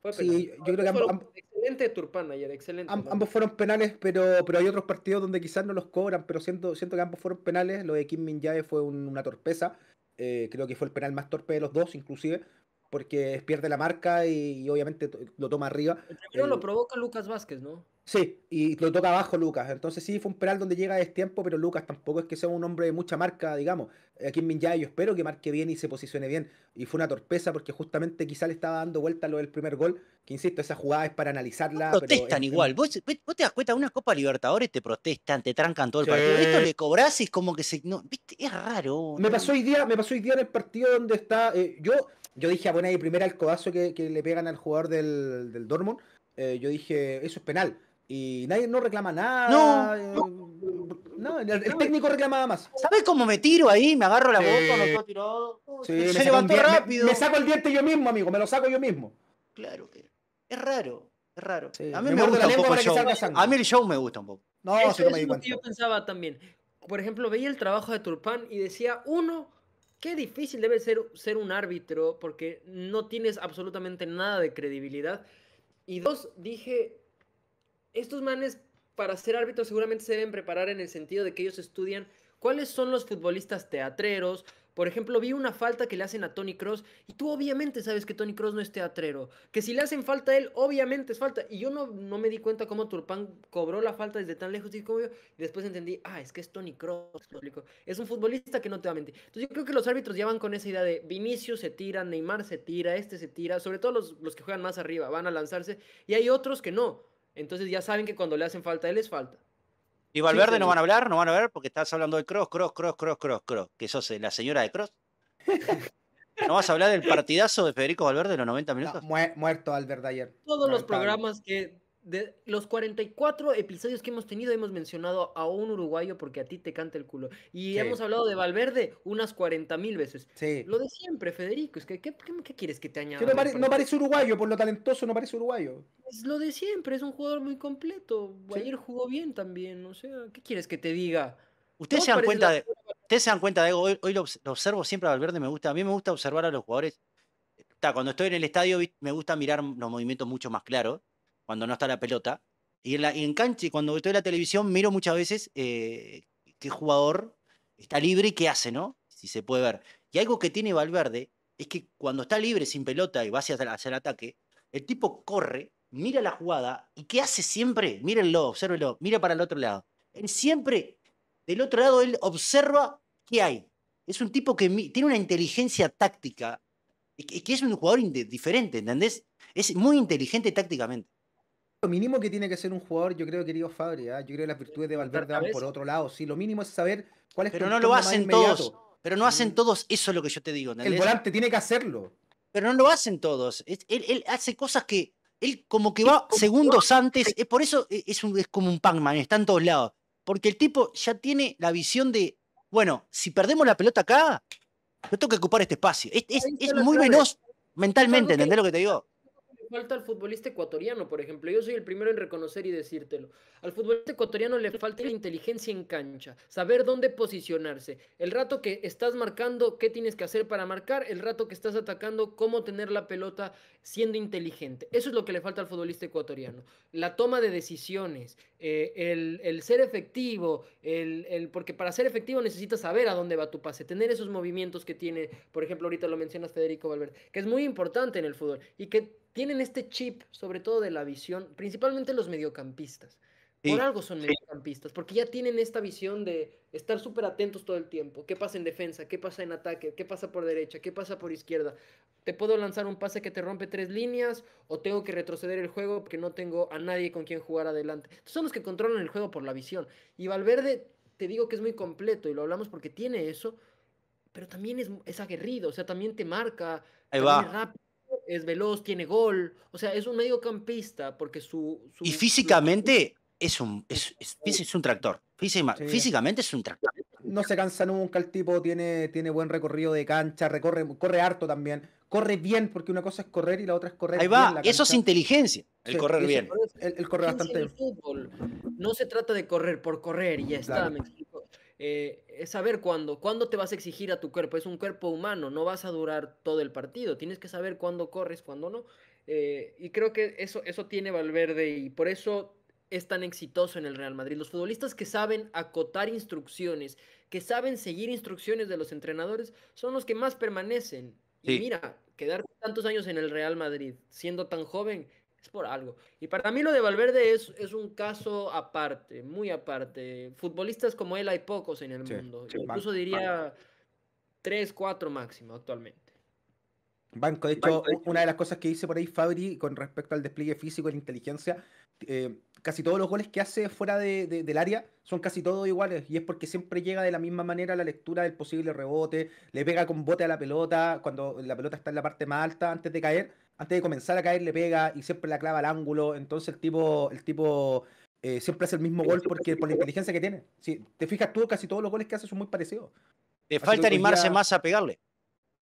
Fue penal. Sí, yo creo ambos... Excelente Turpan ayer, excelente. ambos fueron penales, pero, pero hay otros partidos donde quizás no los cobran, pero siento, siento que ambos fueron penales, lo de Kim Min Jae fue una torpeza, eh, creo que fue el penal más torpe de los dos, inclusive, porque pierde la marca y, obviamente lo toma arriba. pero lo provoca Lucas Vázquez, ¿no? Sí, y lo toca abajo Lucas. Entonces sí, fue un penal donde llega a tiempo, pero Lucas tampoco es que sea un hombre de mucha marca, digamos. Aquí en Minjayo yo espero que marque bien y se posicione bien. Y fue una torpeza porque justamente quizá le estaba dando vuelta lo del primer gol, que insisto, esa jugada es para analizarla. protestan igual. ¿Vos, te das cuenta, una Copa Libertadores te protestan, te trancan todo el partido. Esto le cobras y es como que se... No, ¿viste? Es raro. Me pasó hoy día, me pasó hoy día en el partido donde está... Eh, yo, yo dije, ah, bueno, ahí primero el codazo que, le pegan al jugador del, del Dortmund. Eh, yo dije, eso es penal. Y nadie no reclama nada. No. Eh, el, técnico reclama nada más. ¿Sabes cómo me tiro ahí? Me agarro la boca, me se levantó rápido. Me, saco el diente yo mismo, amigo. Me lo saco yo mismo. Claro, es raro. Es raro. a mí el show. me gusta un poco. No, eso, si no me di Yo pensaba también. Por ejemplo, veía el trabajo de Turpan y decía, uno, qué difícil debe ser ser un árbitro porque no tienes absolutamente nada de credibilidad. Y dos, dije, estos manes para ser árbitros seguramente se deben preparar en el sentido de que ellos estudian cuáles son los futbolistas teatreros. Por ejemplo, vi una falta que le hacen a Tony Cross y tú obviamente sabes que Tony Cross no es teatrero, que si le hacen falta a él, obviamente es falta. Y yo no, no me di cuenta cómo Turpán cobró la falta desde tan lejos y y después entendí, ah, es que es Tony Cross, es un futbolista que no te va a mentir. Entonces yo creo que los árbitros ya van con esa idea de Vinicius se tira, Neymar se tira, este se tira, sobre todo los, los que juegan más arriba van a lanzarse y hay otros que no entonces ya saben que cuando le hacen falta, él les falta. Y Valverde no van a hablar, no van a ver? porque estás hablando de Cross, Cross, Cross, Cross, Cross, Cross, que sos eh, la señora de Cross. ¿No vas a hablar del partidazo de Federico Valverde en los 90 minutos? muerto Valverde ayer. Todos los programas que de los 44 episodios que hemos tenido, hemos mencionado a un uruguayo porque a ti te canta el culo. Y hemos hablado de Valverde unas 40.000 mil veces. Lo de siempre, Federico. Es que, ¿qué, quieres que te añada? no, parece uruguayo, por lo talentoso no parece uruguayo. Es lo de siempre, es un jugador muy completo. Ayer jugó bien también, o sea, ¿qué quieres que te diga? Ustedes se dan cuenta de. se dan cuenta de algo, hoy, lo, observo siempre a Valverde, me gusta, a mí me gusta observar a los jugadores. Está, cuando estoy en el estadio me gusta mirar los movimientos mucho más claros cuando no está la pelota. Y en, la, cuando estoy en la televisión, miro muchas veces eh, qué jugador está libre y qué hace, ¿no? Si se puede ver. Y algo que tiene Valverde es que cuando está libre sin pelota y va hacia, hacia el ataque, el tipo corre, mira la jugada y ¿qué hace siempre? Mírenlo, observenlo, mira para el otro lado. Él siempre, del otro lado, él observa qué hay. Es un tipo que tiene una inteligencia táctica, y que es un jugador diferente, ¿entendés? Es muy inteligente tácticamente lo mínimo que tiene que ser un jugador, yo creo, querido Fabri, ¿ah? yo creo que las virtudes de Valverde van por otro lado. Sí, lo mínimo es saber cuál es Pero no lo hacen todos. Pero no mm. hacen todos, eso es lo que yo te digo. El volante tiene que hacerlo. Pero no lo hacen todos. Él, hace cosas que. Él como que va segundos antes. Es por eso e, es, un, como un Pac-Man, está en todos lados. Porque el tipo ya tiene la visión de. Bueno, si perdemos la pelota acá, yo tengo que ocupar este espacio. Es, muy veloz mentalmente, ¿entendés lo que te digo? falta al futbolista ecuatoriano, por ejemplo. Yo soy el primero en reconocer y decírtelo. Al futbolista ecuatoriano le falta la inteligencia en cancha, saber dónde posicionarse. El rato que estás marcando, qué tienes que hacer para marcar. El rato que estás atacando, cómo tener la pelota siendo inteligente. Eso es lo que le falta al futbolista ecuatoriano. La toma de decisiones, eh, el, el, ser efectivo, el, el, porque para ser efectivo necesitas saber a dónde va tu pase, tener esos movimientos que tiene, por ejemplo, ahorita lo mencionas Federico Valverde, que es muy importante en el fútbol y que tienen este chip, sobre todo de la visión, principalmente los mediocampistas. Por algo son mediocampistas, porque ya tienen esta visión de estar súper atentos todo el tiempo. ¿Qué pasa en defensa? ¿Qué pasa en ataque? ¿Qué pasa por derecha? ¿Qué pasa por izquierda? ¿Te puedo lanzar un pase que te rompe tres líneas? ¿O tengo que retroceder el juego porque no tengo a nadie con quien jugar adelante? son los que controlan el juego por la visión. Y Valverde, te digo que es muy completo y lo hablamos porque tiene eso, pero también es, aguerrido, o sea, también te marca, rápido es veloz, tiene gol. O sea, es un mediocampista porque su. y físicamente Es, un, es, un tractor. Físicamente es un tractor. No se cansa nunca el tipo, tiene, tiene buen recorrido de cancha, recorre, corre harto también. Corre bien, porque una cosa es correr y la otra es correr. Ahí va, eso es inteligencia, el correr bien. El, correr bastante bien. No se trata de correr por correr, ya está, me eh, es saber cuándo, cuándo te vas a exigir a tu cuerpo. Es un cuerpo humano, no vas a durar todo el partido. Tienes que saber cuándo corres, cuándo no. Eh, y creo que eso, eso tiene Valverde y por eso es tan exitoso en el Real Madrid. Los futbolistas que saben acotar instrucciones, que saben seguir instrucciones de los entrenadores, son los que más permanecen. Y mira, quedar tantos años en el Real Madrid, siendo tan joven, por algo. Y para mí lo de Valverde es, es un caso aparte, muy aparte. Futbolistas como él hay pocos en el mundo. Incluso diría tres, cuatro máximo actualmente. Banco, de hecho, una de las cosas que dice por ahí Fabri con respecto al despliegue físico y la inteligencia, eh, casi todos los goles que hace fuera del área son casi todos iguales y es porque siempre llega de la misma manera la lectura del posible rebote, le pega con bote a la pelota cuando la pelota está en la parte más alta antes de caer antes de comenzar a caer le pega y siempre la clava al ángulo. Entonces el tipo, el tipo eh, siempre hace el mismo gol porque por la inteligencia que tiene. Si te fijas tú, casi todos los goles que hace son muy parecidos. Le falta animarse más a pegarle.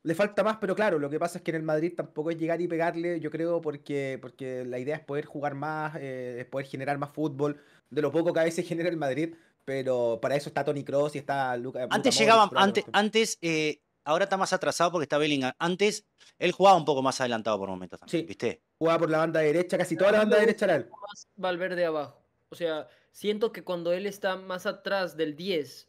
Le falta más, pero claro, lo que pasa es que en el Madrid tampoco es llegar y pegarle, yo creo, porque, porque la idea es poder jugar más, eh, es poder generar más fútbol, de lo poco que a veces genera el Madrid, pero para eso está Tony Cross y está Lucas. Antes llegaban, antes, antes eh, ahora está más atrasado porque está Bellingham. Antes él jugaba un poco más adelantado por momentos también, sí. ¿viste? Jugaba por la banda derecha, casi toda la banda derecha era él. Valverde abajo. O sea, siento que cuando él está más atrás del 10,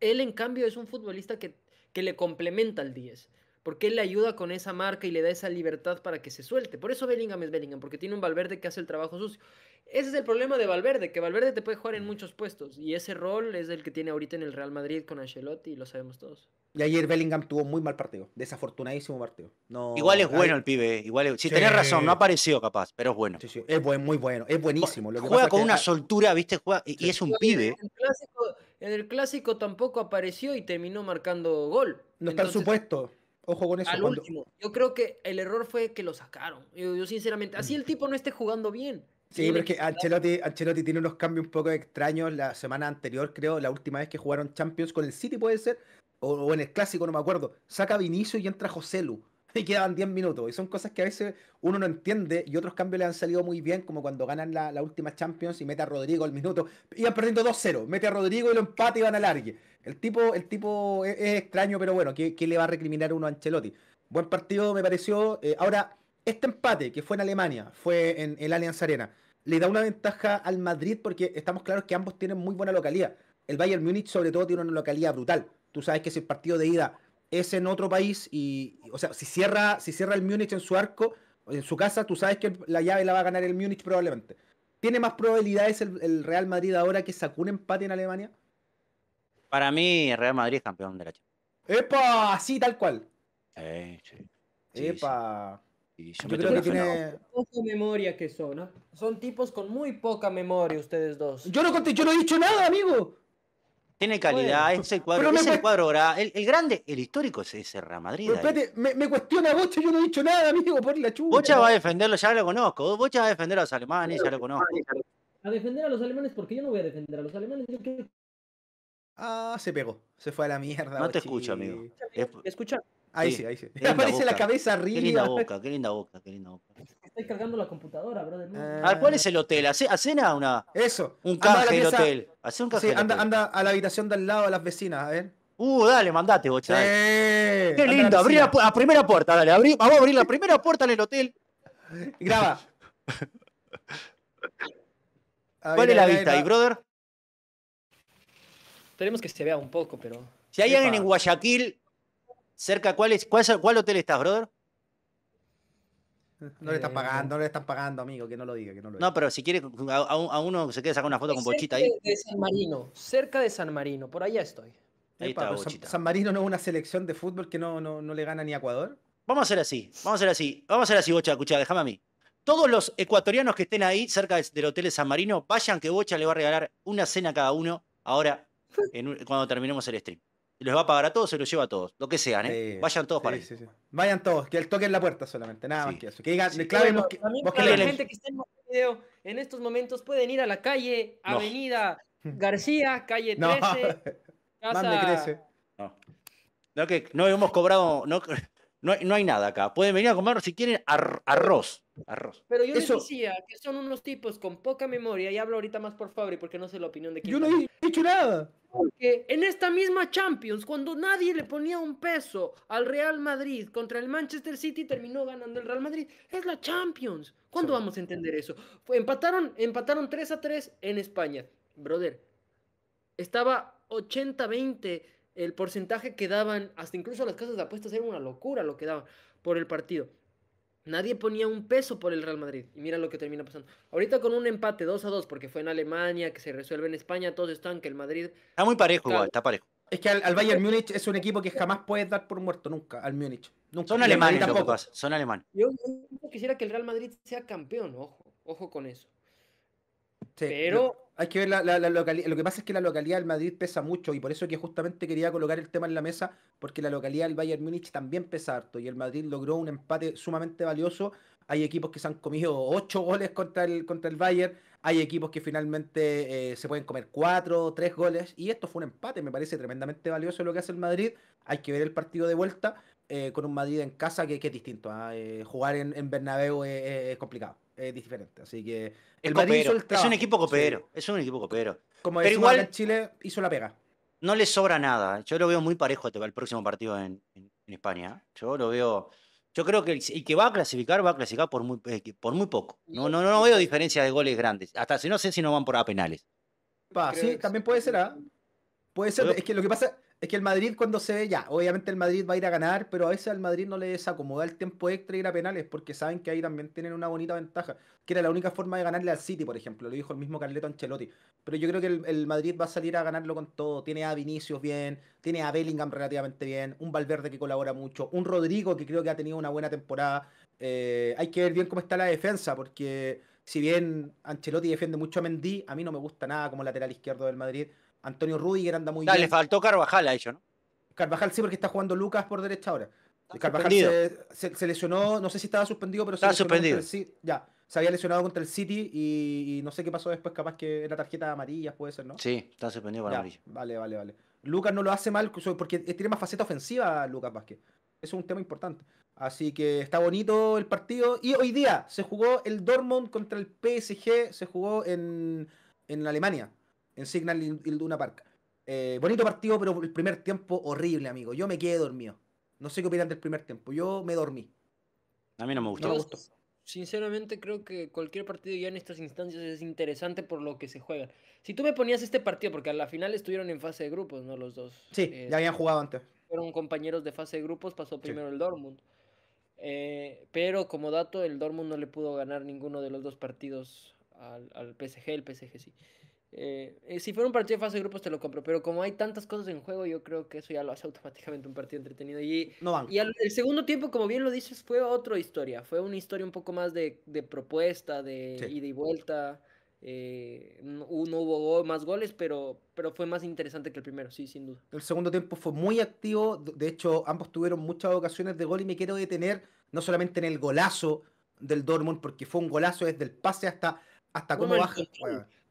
él en cambio es un futbolista que, que le complementa al 10 porque él le ayuda con esa marca y le da esa libertad para que se suelte. Por eso Bellingham es Bellingham, porque tiene un Valverde que hace el trabajo sucio. Ese es el problema de Valverde, que Valverde te puede jugar en muchos puestos y ese rol es el que tiene ahorita en el Real Madrid con Ancelotti y lo sabemos todos. Y ayer Bellingham tuvo muy mal partido, desafortunadísimo partido. No, igual es bueno el pibe, igual es... sí, tenés razón, no apareció capaz, pero es bueno. Sí, sí, es muy bueno, es buenísimo. Lo juega con una soltura, viste, juega y, es un pibe. En el, clásico, en el, clásico, tampoco apareció y terminó marcando gol. No está en su puesto. Ojo con eso. último. Yo creo que el error fue que lo sacaron. Yo, sinceramente, así mm. el tipo no esté jugando bien. Sí, pero Ancelotti, tiene unos cambios un poco extraños. La semana anterior, creo, la última vez que jugaron Champions con el City, puede ser, o, en el Clásico, no me acuerdo. Saca Vinicio y entra Joselu. y quedaban 10 minutos. Y son cosas que a veces uno no entiende y otros cambios le han salido muy bien, como cuando ganan la, la última Champions y mete a Rodrigo al minuto. Iban perdiendo 2-0, mete a Rodrigo y lo empate y van a largue. El tipo, el tipo e, es, extraño, pero bueno, ¿qué, le va a recriminar uno a Ancelotti? Buen partido me pareció. Eh, ahora, este empate que fue en Alemania, fue en el Allianz Arena, le da una ventaja al Madrid porque estamos claros que ambos tienen muy buena localidad. El Bayern Múnich sobre todo tiene una localidad brutal. Tú sabes que si el partido de ida es en otro país y, o sea, si cierra, si cierra el Múnich en su arco, en su casa, tú sabes que la llave la va a ganar el Múnich probablemente. ¿Tiene más probabilidades el, Real Madrid ahora que sacó un empate en Alemania? Para mí, el Real Madrid es campeón de la Champions. ¡Epa! Así, tal cual. Eh, sí. ¡Epa! Yo, creo que tiene... memoria que son, ¿no? Son tipos con muy poca memoria ustedes dos. Yo no, conté, yo no he dicho nada, amigo. Tiene calidad, ese es el cuadro, es el el, grande, el histórico es ese Real Madrid. me, cuestiona Bocha, yo no he dicho nada, amigo, por la chucha. Bocha va a defenderlo, ya lo conozco. Bocha va a defender a los alemanes, ya lo conozco. A defender a los alemanes, porque yo no voy a defender a los alemanes, Ah, se pegó. Se fue a la mierda. No te escucha escucho, amigo. escucha? Ahí sí, ahí sí. Qué aparece la cabeza arriba. Qué linda boca, qué linda boca, qué linda boca. Estoy cargando la computadora, brother. A ah, ¿Cuál es el hotel? ¿Hace, una? Eso. Un café del hotel. Hace un café. Sí, anda, anda a la habitación del lado A las vecinas, a ver. Uh, dale, mandate, bocha. Qué lindo, abrí la, primera puerta, dale. vamos a abrir la primera puerta en el hotel. Graba. ¿Cuál es la vista ahí, brother? Queremos que se vea un poco, pero. Si hay alguien en Guayaquil, cerca, ¿cuál, cuál, cuál hotel estás, brother? No le están eh, pagando, no le están pagando, amigo, que no lo diga, que no lo No, pero si quiere, a, uno se quiere sacar una foto con Bochita ahí. Cerca de San Marino, cerca de San Marino, por allá estoy. Ahí San, Marino no es una selección de fútbol que no, no, le gana ni a Ecuador. Vamos a hacer así, vamos a hacer así, vamos a hacer así, Bocha, escucha, déjame a mí. Todos los ecuatorianos que estén ahí cerca del hotel de San Marino, vayan que Bocha le va a regalar una cena a cada uno ahora cuando terminemos el stream. Los va a pagar a todos, se los lleva a todos, lo que sean, ¿eh? Vayan todos para ahí. Sí, Vayan todos, que el toque en la puerta solamente, nada más que eso. Que digan, Claro, que, la gente que está en el video, en estos momentos pueden ir a la calle, Avenida García, calle 13, no. Casa... crece. No. No, que no hemos cobrado, no, no hay, nada acá. Pueden venir a comer si quieren arroz. Arroz. Pero yo les decía que son unos tipos con poca memoria, y hablo ahorita más por Fabri porque no sé la opinión de quién. Yo no he dicho nada. Porque en esta misma Champions, cuando nadie le ponía un peso al Real Madrid contra el Manchester City, terminó ganando el Real Madrid. Es la Champions. ¿Cuándo vamos a entender eso? Empataron, empataron 3 a 3 en España. Brother, estaba 80-20 el porcentaje que daban, hasta incluso las casas de apuestas, era una locura lo que daban por el partido. Nadie ponía un peso por el Real Madrid. Y mira lo que termina pasando. Ahorita con un empate 2 a 2, porque fue en Alemania, que se resuelve en España, todos están que el Madrid. Está muy parejo, igual, está parejo. Es que al, Bayern Múnich es un equipo que jamás puedes dar por muerto, nunca, al Múnich. Nunca. Son alemanes, tampoco. son alemanes. Yo, quisiera que el Real Madrid sea campeón, ojo, ojo con eso. Sí, Pero hay que ver la, Lo que pasa es que la localidad del Madrid pesa mucho y por eso que justamente quería colocar el tema en la mesa, porque la localidad del Bayern Múnich también pesa harto y el Madrid logró un empate sumamente valioso hay equipos que se han comido ocho goles contra el, contra el Bayern, hay equipos que finalmente eh, se pueden comer cuatro o tres goles, y esto fue un empate, me parece tremendamente valioso lo que hace el Madrid, hay que ver el partido de vuelta eh, con un Madrid en casa que, es distinto, ¿ah? eh, jugar en, en Bernabéu es, complicado, es diferente, así que el es Madrid Es un equipo copero, es un equipo copero. Como Pero igual Chile hizo la pega. No le sobra nada, yo lo veo muy parejo el próximo partido en España, yo lo veo... Yo creo que el, que va a clasificar va a clasificar por muy, eh, por muy poco. No, no, no veo diferencias de goles grandes. Hasta si no sé si no van por a penales. sí, también puede ser, A. ¿ah? Puede ser, es que lo que pasa, es que el Madrid cuando se ve ya, obviamente el Madrid va a ir a ganar, pero a veces al Madrid no le desacomoda el tiempo extra ir a penales porque saben que ahí también tienen una bonita ventaja, que era la única forma de ganarle al City, por ejemplo, lo dijo el mismo Carleto Ancelotti. Pero yo creo que el, Madrid va a salir a ganarlo con todo. Tiene a Vinicius bien, tiene a Bellingham relativamente bien, un Valverde que colabora mucho, un Rodrigo que creo que ha tenido una buena temporada. Eh, hay que ver bien cómo está la defensa porque si bien Ancelotti defiende mucho a Mendy, a mí no me gusta nada como lateral izquierdo del Madrid. Antonio Rudiger anda muy bien. Le faltó Carvajal a ellos, ¿no? Carvajal sí, porque está jugando Lucas por derecha ahora. Carvajal se, lesionó, no sé si estaba suspendido, pero se suspendido. ya, se había lesionado contra el City y, no sé qué pasó después, capaz que era tarjeta amarilla, puede ser, ¿no? Sí, está suspendido para amarilla. Vale, vale, vale. Lucas no lo hace mal porque tiene más faceta ofensiva Lucas Vázquez. Eso es un tema importante. Así que está bonito el partido. Y hoy día se jugó el Dortmund contra el PSG, se jugó en Alemania en Signal Iduna Park. Eh, bonito partido, pero el primer tiempo horrible, amigo. Yo me quedé dormido. No sé qué opinan del primer tiempo. Yo me dormí. A mí no me gustó. Sinceramente creo que cualquier partido ya en estas instancias es interesante por lo que se juega. Si tú me ponías este partido, porque a la final estuvieron en fase de grupos, ¿no? Los dos. Sí, ya eh, habían jugado antes. Fueron compañeros de fase de grupos, pasó primero el Dortmund. Eh, pero como dato, el Dortmund no le pudo ganar ninguno de los dos partidos al, al PSG, el PSG sí. Eh, eh, si fuera un partido de fase de grupos te lo compro, pero como hay tantas cosas en juego, yo creo que eso ya lo hace automáticamente un partido entretenido. Y, y el segundo tiempo, como bien lo dices, fue otra historia. Fue una historia un poco más de, propuesta, de ida y vuelta. Eh, no, hubo más goles, pero, fue más interesante que el primero, sí, sin duda. El segundo tiempo fue muy activo. De hecho, ambos tuvieron muchas ocasiones de gol y me quiero detener no solamente en el golazo del Dortmund, porque fue un golazo desde el pase hasta, hasta cómo baja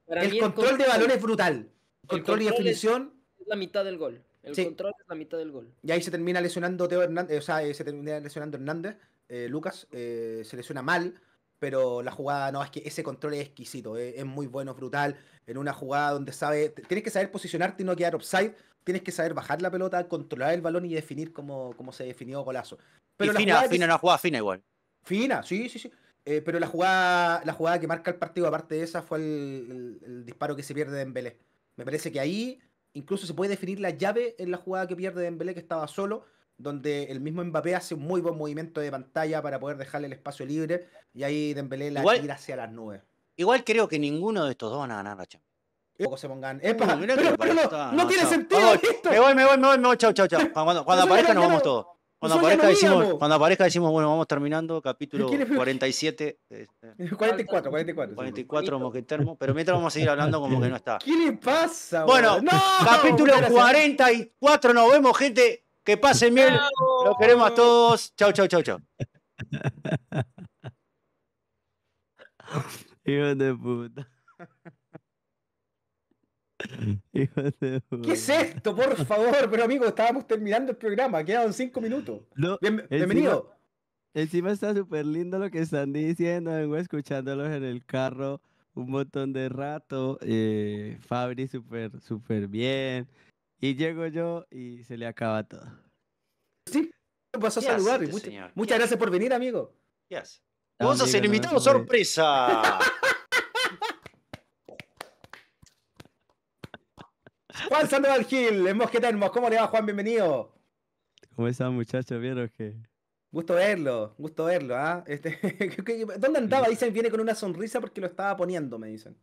el control, de balón es brutal. Control, y definición. Es la mitad del gol. El control es la mitad del gol. Y ahí se termina lesionando Teo Hernández, eh, o sea, eh, se termina lesionando Hernández, eh, Lucas, se lesiona mal, pero la jugada, no, es que ese control es exquisito, es muy bueno, brutal, en una jugada donde sabe, tienes que saber posicionarte y no quedar offside, tienes que saber bajar la pelota, controlar el balón y definir como, se definió golazo. Pero y fina, fina, una jugada fina igual. Fina, sí, sí, sí. Eh, pero la jugada, la jugada que marca el partido, aparte de esa, fue el, disparo que se pierde de Dembélé. Me parece que ahí incluso se puede definir la llave en la jugada que pierde Dembélé, que estaba solo, donde el mismo Mbappé hace un muy buen movimiento de pantalla para poder dejarle el espacio libre, y ahí Dembélé la tira hacia las nubes. Igual creo que ninguno de estos dos van a ganar la Poco se pongan. no, tiene sentido. Me voy, me voy, me voy, me chao, chao, Cuando, cuando aparezca nos vamos todos. Cuando aparezca, decimos, bueno, vamos terminando, capítulo 47. 44, 44. 44 moquetermo, pero mientras vamos a seguir hablando como que no está. ¿Qué le pasa? Bueno, capítulo 44, nos vemos gente, que pasen bien, lo los queremos a todos, chau, chau, chau, chau. de puta. ¿Qué es esto, por favor? Pero amigo, estábamos terminando el programa, quedaban cinco minutos. bienvenido. Encima está súper lindo lo que están diciendo, vengo escuchándolos en el carro un montón de rato, eh, Fabri súper, súper bien, y llego yo y se le acaba todo. Sí, me a saludar, muchas, gracias por venir, amigo. Yes. Vamos a ser invitado sorpresa. Juan Sandoval Gil, en Mosquetermos. ¿Cómo le va, Juan? Bienvenido. ¿Cómo están, muchachos? ¿Vieron que...? Gusto verlo, gusto verlo, ¿ah? Este, ¿Dónde andaba? Dicen, viene con una sonrisa porque lo estaba poniendo, me dicen.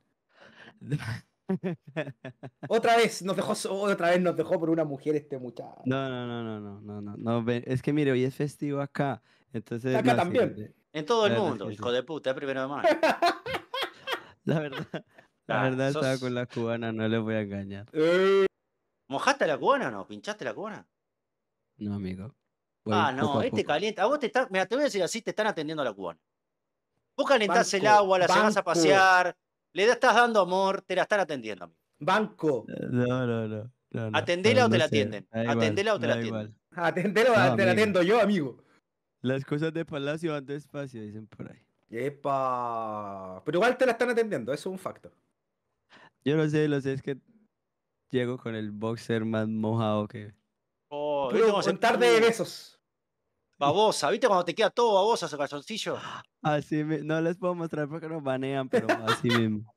otra vez nos dejó, otra vez nos dejó por una mujer este muchacho. No, no, no, no, no, no, no, no es que mire, hoy es festivo acá, entonces. Acá también. en todo el mundo, hijo de puta, primero de mayo. La verdad, la ah, verdad, estaba con las cubanas, no les voy a engañar. Eh. ¿Mojaste la cubana o no? ¿Pinchaste la cubana? No, amigo. ah, no, este caliente. A vos te están, mira, te voy a decir así, te están atendiendo a la cubana. Vos calentás el agua, la llevas a pasear, le estás dando amor, te la están atendiendo, amigo. Banco. No, no, no. Atendela o te la atienden. Atendela o te la atienden. Atendela te la atiendo yo, amigo. Las cosas de palacio van despacio, dicen por ahí. Epa. Pero igual te la están atendiendo, eso es un factor yo lo sé, lo sé, es que llego con el boxer más mojado que. Oh, Puedo tarde de besos. Babosa, ¿viste cuando te queda todo babosa ese calzoncillo? Así mismo, No les puedo mostrar porque nos banean, pero así mismo.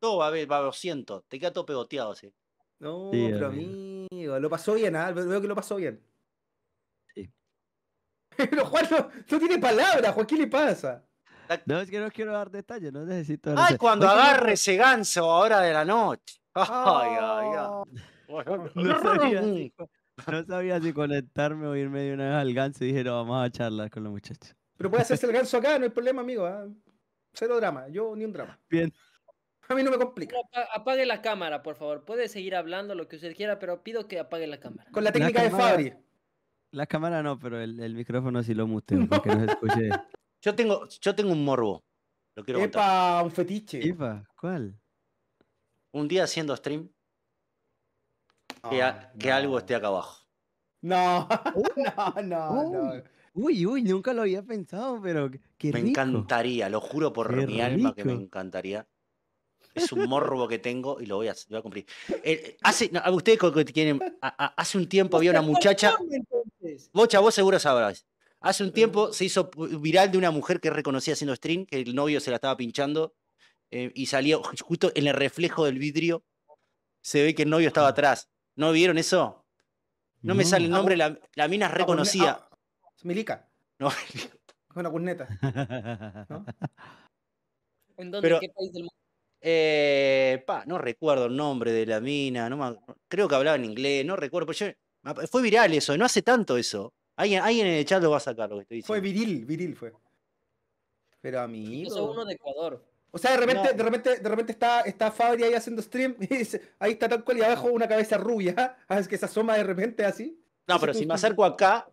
Todo va siento, te queda todo pegoteado sí No, pero amigo. lo pasó bien, ¿ah? Veo que lo pasó bien. Sí. pero Juan no, tiene palabras, Juan, ¿qué le pasa? No, es que no quiero dar detalles, no necesito. ay, cuando agarre ese ganso hora de la noche. no, sabía si, conectarme o irme de una vez al ganso y dije, vamos a charlar con los muchachos. Pero puede hacerse el ganso acá, no hay problema, amigo. ¿ah? Cero drama, yo ni un drama. Bien. A mí no me complica. apague la cámara, por favor. Puede seguir hablando lo que usted quiera, pero pido que apague la cámara. Con la técnica de Fabri. La cámara no, pero el, micrófono sí lo muteo, porque no se escuche. Yo tengo, yo tengo un morbo. Lo quiero Epa, un fetiche. Epa, ¿cuál? Un día haciendo stream, que, ah, algo esté acá abajo. No, oh, no, no, oh. Uy, uy, nunca lo había pensado, pero qué Me encantaría, lo juro por mi alma que me encantaría. Es un morbo que tengo y lo voy a, cumplir. Eh, eh, ah, ustedes que tienen, hace un tiempo había una muchacha. Bocha, vos seguro sabrás. Hace un tiempo se hizo viral de una mujer que reconocía haciendo stream, que el novio se la estaba pinchando eh, y salió justo en el reflejo del vidrio. Se ve que el novio estaba atrás. ¿No vieron eso? No, me sale el nombre, ah, la, la mina es ah, pues, reconocida. Ah, Milica. No. Una cuneta. ¿No? ¿En dónde? Eh, pa, no recuerdo el nombre de la mina. No creo que hablaba en inglés, no recuerdo. Pero fue viral eso, no hace tanto eso. Alguien, alguien en el chat lo va a sacar lo que estoy diciendo. Fue viril, viril fue. Pero a mí. Yo soy uno de Ecuador. O sea, de repente, de repente, de repente está, está Fabri ahí haciendo stream y dice, ahí está tal cual y abajo una cabeza rubia, que se asoma de repente así. No, pero si me acerco acá,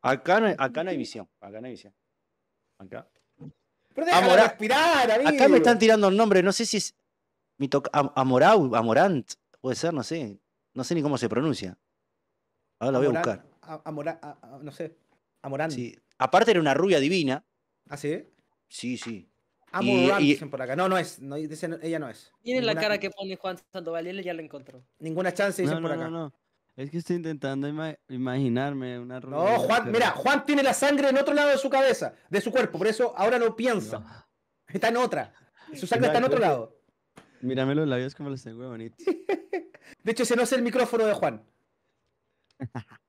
acá no, acá no hay visión. Acá no hay visión. Acá. Pero Amor respirar, amigo. Acá me están tirando el nombre, no sé si es. Mi toca Amorant, puede ser, no sé. No sé ni cómo se pronuncia. Ahora la voy a buscar a, no sé, a Sí. Aparte era una rubia divina. ¿Ah, sí? Sí, sí. Amorando. Dicen por acá. No, no es. ella no es. Miren la cara que pone Juan Sandoval, él ya la encontró. Ninguna chance, dicen por acá. No, no. Es que estoy intentando imaginarme una rubia. No, Juan, mira, Juan tiene la sangre en otro lado de su cabeza, de su cuerpo, por eso ahora no piensa. Está en otra. Su sangre está en otro lado. Mírame los labios como los tengo bonitos. de hecho, ese no es el micrófono de Juan.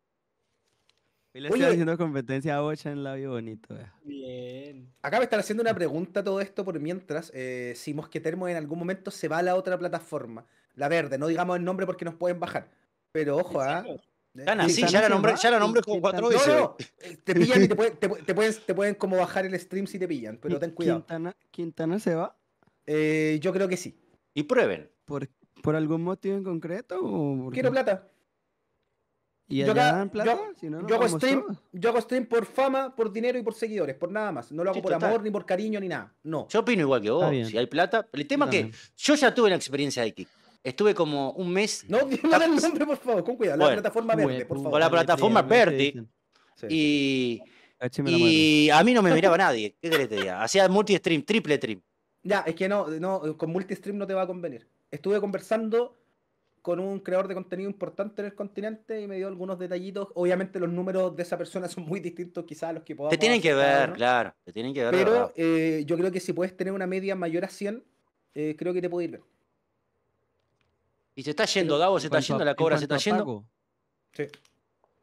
Y le estoy haciendo competencia a Bocha en labio bonito. Bien. Acá me están haciendo una pregunta todo esto por mientras. Eh, si Mosquetermo en algún momento se va a la otra plataforma, la verde, no digamos el nombre porque nos pueden bajar. Pero ojo, ¿ah? ¿eh? sí, ya la nombré, ya la con cuatro veces. Eh, te pillan y te pueden, te, pueden, como bajar el stream si te pillan, pero ten cuidado. ¿Quintana, se va? Eh, yo creo que sí. Y prueben. ¿Por, por algún motivo en concreto? Quiero plata yo, hago stream, por fama, por dinero y por seguidores, por nada más. No lo hago por amor, ni por cariño, ni nada. No. Yo opino igual que vos, si hay plata. El tema es que yo ya tuve una experiencia de aquí Estuve como un mes. No, no el nombre, por favor, con cuidado. La plataforma verde, por favor. Con la plataforma verde. Y, y a mí no me miraba nadie. ¿Qué querés Hacía multi-stream, triple stream. Ya, es que no, no, con multi-stream no te va a convenir. Estuve conversando con un creador de contenido importante en el continente y me dio algunos detallitos. Obviamente los números de esa persona son muy distintos quizás los que podamos... Te tienen que ver, claro, te tienen que ver. Pero eh, yo creo que si puedes tener una media mayor a 100, eh, creo que te puede ir ¿Y se está yendo Gabo? ¿Se está yendo la cobra? ¿Se está yendo? Sí,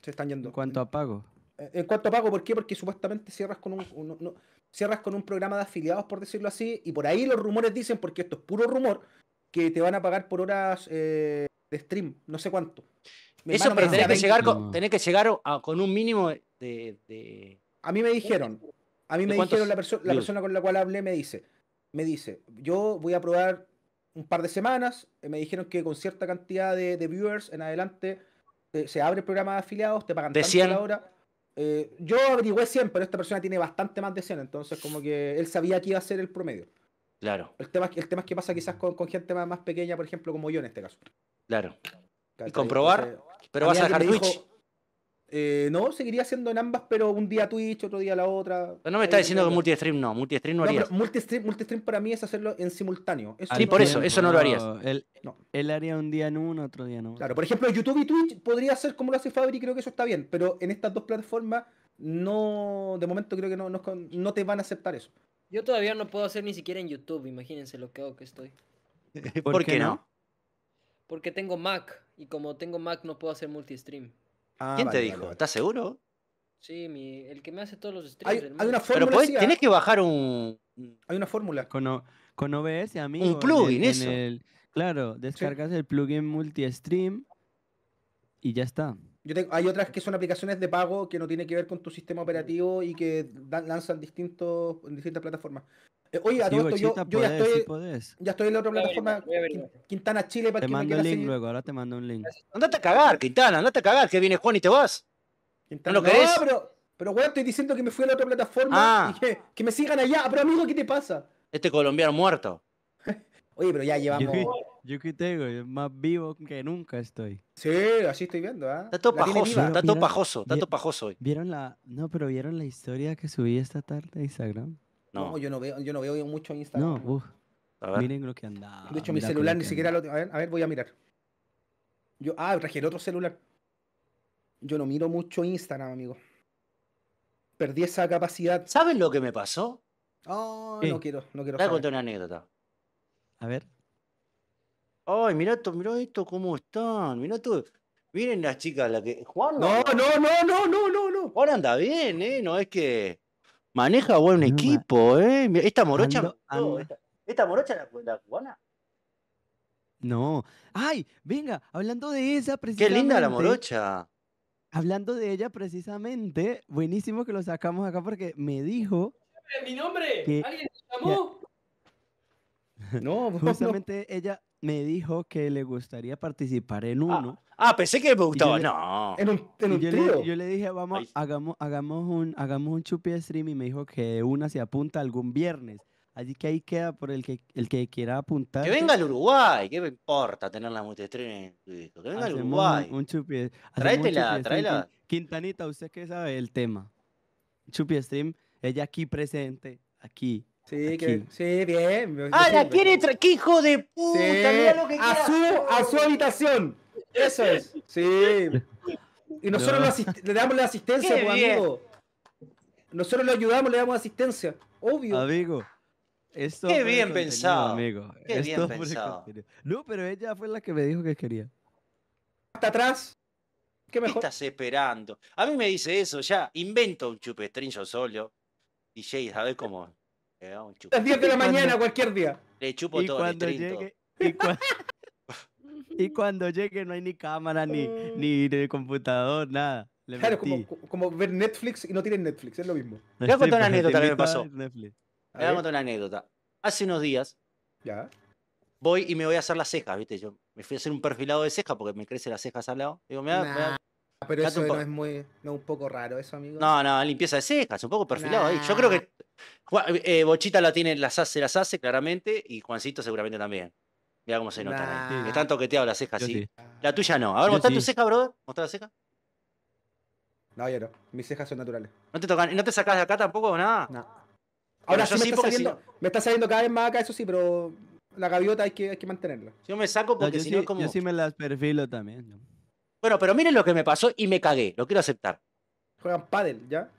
se están yendo. ¿En cuanto a pago? Eh, en cuanto a pago, ¿por qué? Porque supuestamente cierras con un, cierras con un programa de afiliados, por decirlo así, y por ahí los rumores dicen, porque esto es puro rumor, que te van a pagar por horas eh, de stream, no sé cuánto. Eso, pero tenés que, llegar con, que llegar con un mínimo de, A mí me dijeron, a mí me dijeron la, la persona con la cual hablé me dice, me dice, yo voy a probar un par de semanas, eh, me dijeron que con cierta cantidad de, viewers en adelante eh, se abre el programa de afiliados, te pagan de tanto 100. la hora. Eh, yo averigüé 100, pero esta persona tiene bastante más de 100, entonces como que él sabía que iba a ser el promedio. Claro. El tema, es que pasa quizás con, gente más, pequeña, por ejemplo, como yo en este caso. Claro. Y comprobar, pero vas a dejar Twitch. Eh, no, seguiría haciendo en ambas, pero un día Twitch, otro día la otra. no me está eh, diciendo que multistream no, multistream no, no harías. Multistream, stream para mí es hacerlo en simultáneo. Ah, sí, por eso, eso no, lo harías. Él, él, haría un día en uno, otro día en otro. Claro, por ejemplo, YouTube y Twitch podría ser como lo hace Fabri, creo que eso está bien, pero en estas dos plataformas no, de momento creo que no te van a aceptar eso. Yo todavía no puedo hacer ni siquiera en YouTube, imagínense lo que hago que estoy. ¿Por, qué no? Porque tengo Mac y como tengo Mac no puedo hacer multi stream. Ah, ¿Quién te dijo? ¿Estás seguro? Sí, el que me hace todos los streams. Hay, una fórmula. Pero que bajar un. Hay una fórmula. Con, con OBS, amigo. Un plugin, eso. claro, descargas el plugin multi-stream y ya está hay otras que son aplicaciones de pago que no tienen que ver con tu sistema operativo y que lanzan distintos, en distintas plataformas. Eh, oye, a pues, yo, ya, estoy, ya estoy en la otra plataforma, Quintana Chile, para te que mando me el link luego, ahora te mando un link. Andate a cagar, Quintana, andate a cagar, que viene Juan y te vas. ¿No lo querés? No, pero, pero bueno, estoy diciendo que me fui a la otra plataforma ah. y que me sigan allá. Pero amigo, ¿qué te pasa? Este colombiano muerto. Oye, pero ya llevamos. Yo tengo, tengo, más vivo que nunca estoy. Sí, así estoy viendo, ¿ah? Está todo pajoso, está todo pajoso, está todo pajoso hoy. ¿Vieron la, no, pero vieron la historia que subí esta tarde a Instagram? No. yo no veo, yo no veo mucho Instagram. No, miren lo que andaba. De hecho, mi celular ni siquiera lo tengo. A ver, a ver, voy a mirar. Yo, ah, traje otro celular. Yo no miro mucho Instagram, amigo. Perdí esa capacidad. ¿Saben lo que me pasó? Ah, no quiero, no quiero. Voy a contar una anécdota. A ver. Ay, mira esto, mira esto, cómo están. Mirá tú, Miren las chicas, la que. Juan. No, no, no, no, no, no, no. Juan anda bien, ¿eh? No es que. Maneja buen equipo, ¿eh? Esta morocha. Esta, morocha la, la cubana. No. Ay, venga, hablando de esa precisamente. Qué linda la morocha. Hablando de ella precisamente, buenísimo que lo sacamos acá porque me dijo. ¡Mi nombre! ¿Alguien te llamó? no, justamente ella me dijo que le gustaría participar en ah, uno. Ah, pensé que me gustaba. no. En un, en yo, le, dije, vamos, hagamos, hagamos un, hagamos un chupi stream y me dijo que una se apunta algún viernes. Así que ahí queda por el que, el que quiera apuntar. Que venga al Uruguay, ¿qué me importa tener la multistream? Que venga al Uruguay. Un, tráetela, Quintanita, usted que sabe el tema. Chupi stream, ella aquí presente, aquí Sí, que, sí, bien. Ahora quiere qué hijo de puta! Mira lo que a, su, a su habitación. Eso es. Sí. Y nosotros le damos la asistencia, pues, amigo. Nosotros le ayudamos, le damos asistencia. Obvio. Amigo. Qué bien pensado. Qué bien pensado. No, pero ella fue la que me dijo que quería. Hasta atrás. ¿Qué, mejor? estás esperando? A mí me dice eso ya. Invento un chupestrín yo solo. DJ, a ver cómo. A las 10 de la mañana, cualquier día. Le chupo y todo, cuando llegue, y, cuando llegue no hay ni cámara, ni, mm. ni, computador, nada. claro, como, como, ver Netflix y no tienen Netflix, es lo mismo. Le voy a contar una anécdota que me pasó. voy a contar una anécdota. Hace unos días ya. voy y me voy a hacer las cejas, ¿viste? Yo me fui a hacer un perfilado de cejas porque me crece las cejas al lado. Digo, Pero eso no es muy, no un poco raro, eso, amigo. No, no, limpieza de cejas, un poco perfilado Yo creo que eh, eh, Bochita la tiene, las hace, las hace, claramente, y Juancito seguramente también. Mira cómo se nota. Están eh. toqueteados las cejas, sí. La tuya no. A ver, tu ceja, brother. Mostrá la ceja. No, yo no. Mis cejas son naturales. ¿No te tocan? ¿No te sacas de acá tampoco o nada? No. Ahora sí, me, sí está saliendo, me está saliendo cada vez más acá, eso sí, pero la gaviota hay que, hay que mantenerla. Yo me saco porque si no sí, como. Yo sí me las perfilo también. Bueno, pero miren lo que me pasó y me cagué. Lo quiero aceptar. Juegan paddle, ¿ya?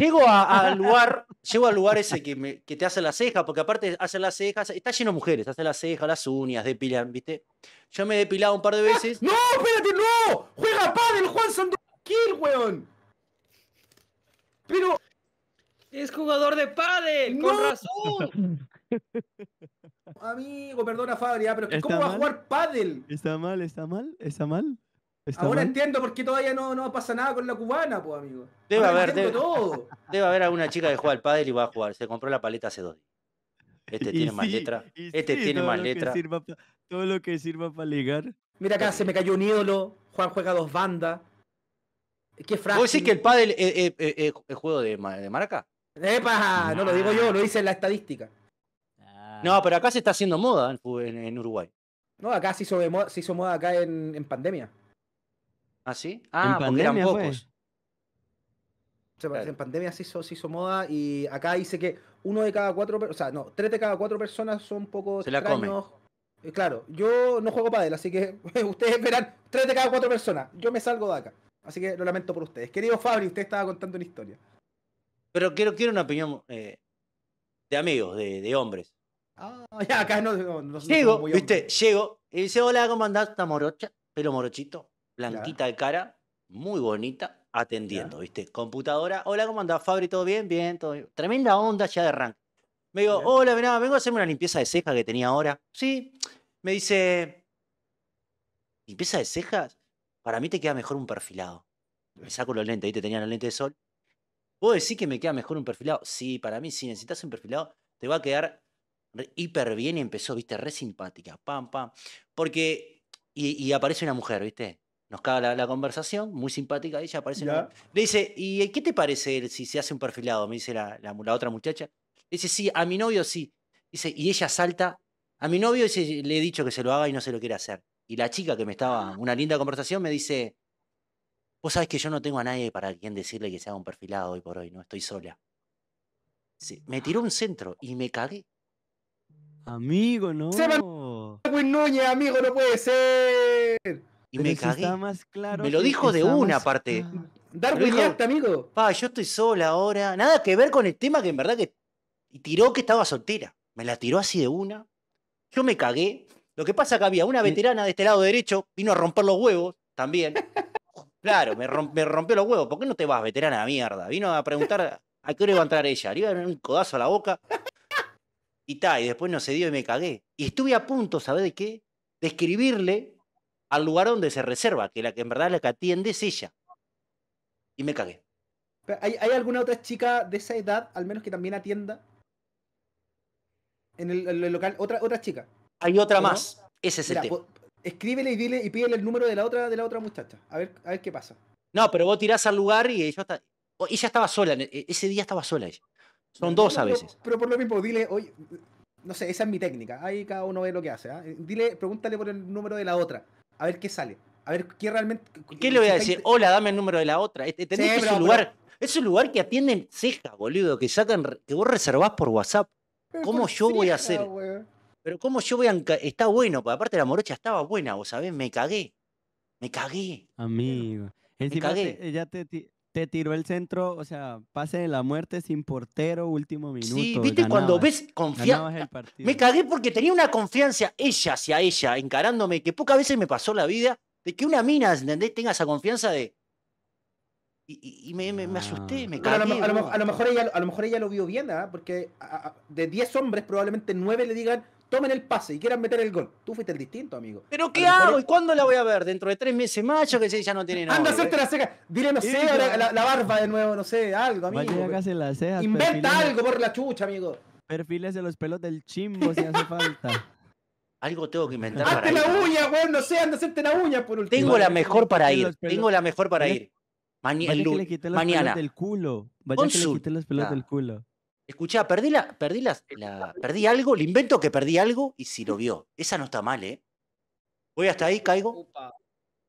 Llego al lugar, ese que, que te hace la ceja, porque aparte hace las cejas, está lleno de mujeres, hace las cejas, las uñas, depilan, ¿viste? Yo me he depilado un par de veces. ¡No, espérate, no! ¡Juega pádel, Juan Sandoval, weón! Pero... Es jugador de pádel, con razón. Amigo, perdona Fabria, ah, pero ¿cómo va a jugar paddle ¿Está mal, está mal, está mal? Ahora entiendo por qué todavía no, no, pasa nada con la cubana, pues, amigo. Debe haber, debe, todo. debe haber alguna chica que juega al pádel y va a jugar. Se compró la paleta hace dos Este, este tiene más letra. Este tiene más letra. todo lo que sirva para ligar. Mira acá, se me cayó un ídolo. Juan juega dos bandas. Qué frágil. ¿Vos decís que el pádel eh, eh, eh, es, juego de, de maraca? No lo digo yo, lo dice la estadística. No, pero acá se está haciendo moda en, Uruguay. No, acá se hizo, moda, se hizo moda acá en pandemia. ¿Ah, Ah, en porque eran pocos. En pandemia se hizo, moda y acá dice que uno de cada cuatro, o sea, no, tres de cada cuatro personas son poco se La come. Eh, claro, yo no juego para él, así que ustedes verán tres de cada cuatro personas. Yo me salgo de acá, así que lo lamento por ustedes. Querido Fabri, usted estaba contando una historia. Pero quiero, quiero una opinión eh, de amigos, de, hombres. Ah, ya, acá no, Llego, viste, llego y dice, hola, comandante morocha? Pelo morochito blanquita de cara, muy bonita, atendiendo, ¿viste? Computadora, hola, ¿cómo andás, Fabri? ¿Todo bien? Bien, todo bien. Tremenda onda ya de rank. Me digo, hola, mirá, vengo a hacerme una limpieza de cejas que tenía ahora. Sí, me dice, ¿limpieza de cejas? Para mí te queda mejor un perfilado. Me saco los lentes, ahí te tenía los lentes de sol. ¿Vos decir que me queda mejor un perfilado? Sí, para mí, si necesitas un perfilado, te va a quedar hiper bien y empezó, viste, re simpática, pam, pam. Porque, y aparece una mujer, viste, nos caga la, conversación, muy simpática ella, parece. Le dice, ¿y eh, qué te parece si se hace un perfilado? Me dice la, otra muchacha. Le dice, sí, a mi novio sí. Dice, y ella salta. A mi novio le he dicho que se lo haga y no se lo quiere hacer. Y la chica que me estaba, ah. una linda conversación, me dice, vos sabés que yo no tengo a nadie para quien decirle que se haga un perfilado hoy por hoy, no estoy sola. Sí, me tiró un centro y me cagué. Amigo, no. amigo, no puede ser. Y me cagué. más claro me lo dijo de una parte parte. Darwin amigo. Pa, yo estoy sola ahora. Nada que ver con el tema que en verdad que y tiró que estaba soltera. Me la tiró así de una. Yo me cagué. Lo que pasa que había una mm. veterana de este lado derecho, vino a romper los huevos también. Claro, me, rompió los huevos. ¿Por qué no te vas, veterana de mierda? Vino a preguntar a qué hora iba a entrar ella. Le iba a dar un codazo a la boca. Y ta, y después no se dio y me cagué. Y estuve a punto, ¿sabes de qué? De escribirle al lugar donde se reserva, que la que en verdad la que atiende es ella. Y me cagué. ¿Hay, alguna otra chica de esa edad, al menos que también atienda? En el, local, otra, otra chica. Hay otra más. Ese es el tema. Pues, escríbele y, dile, y pídele el número de la otra, de la otra muchacha. A ver, a ver qué pasa. No, pero vos tirás al lugar y ella está. Ella estaba sola, e, e, ese día estaba sola ella. Son dos a veces. Pero, por lo mismo, dile, hoy no sé, esa es mi técnica. Ahí cada uno ve lo que hace. ¿ah? Dile, pregúntale por el número de la otra a ver qué sale. A ver qué realmente. ¿Qué le voy a decir? Hola, dame el número de la otra. Este, un lugar. Es un lugar que atienden ceja, boludo, que sacan, que vos reservás por WhatsApp. ¿Cómo yo voy a hacer? Pero cómo yo voy a. Está bueno, porque aparte la morocha estaba buena, vos sabés, me cagué. Me cagué. Amigo. me cagué. ya te, te tiró el centro, o sea, pase de la muerte sin portero, último minuto. Sí, viste, cuando ves confianza. Me cagué porque tenía una confianza ella hacia ella, encarándome, que pocas veces me pasó la vida, de que una mina, ¿entendés? Tenga esa confianza de. Y, me, asusté, me cagué. a, lo, mejor ella, a lo mejor ella lo vio bien, ¿ah? Porque de 10 hombres, probablemente 9 le digan, tomen el pase y quieran meter el gol. Tú fuiste el distinto, amigo. Pero ¿qué hago? ¿Y cuándo la voy a ver? ¿Dentro de tres meses macho Que sé, ya no tiene nada. Anda, hacerte la ceja. Dile, no sé, la, barba de nuevo, no sé, algo, amigo. La Inventa algo por la chucha, amigo. Perfiles de los pelos del chimbo si hace falta. Algo tengo que inventar Hazte la uña, güey, no sé, anda hacerte la uña por último. Tengo la mejor para ir, tengo la mejor para ir. Mañana. le quité pelos del culo. Vaya que le pelos del culo. Escuchá, perdí la, perdí la, perdí algo, le invento que perdí algo y si lo vio. Esa no está mal, ¿eh? Voy hasta ahí, caigo.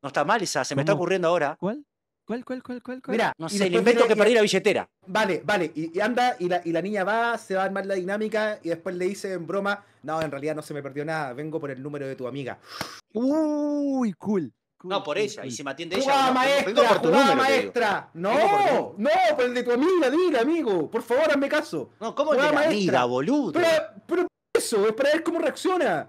No está mal esa, se me está ocurriendo ahora. ¿Cuál? ¿Cuál, cuál, cuál, cuál? Mira, no sé, le invento que perdí la billetera. Vale, vale, y, anda, y y la, niña va, se va a armar la dinámica, y después le dice en broma, no, en realidad no se me perdió nada, vengo por el número de tu amiga. Uy, cool. No, por ella. Y si me atiende ella. no, maestra! maestra! No, no, pero el de tu amiga, dile, amigo. Por favor, hazme caso. No, ¿cómo le de la amiga, boludo? Pero, eso, es para ver cómo reacciona.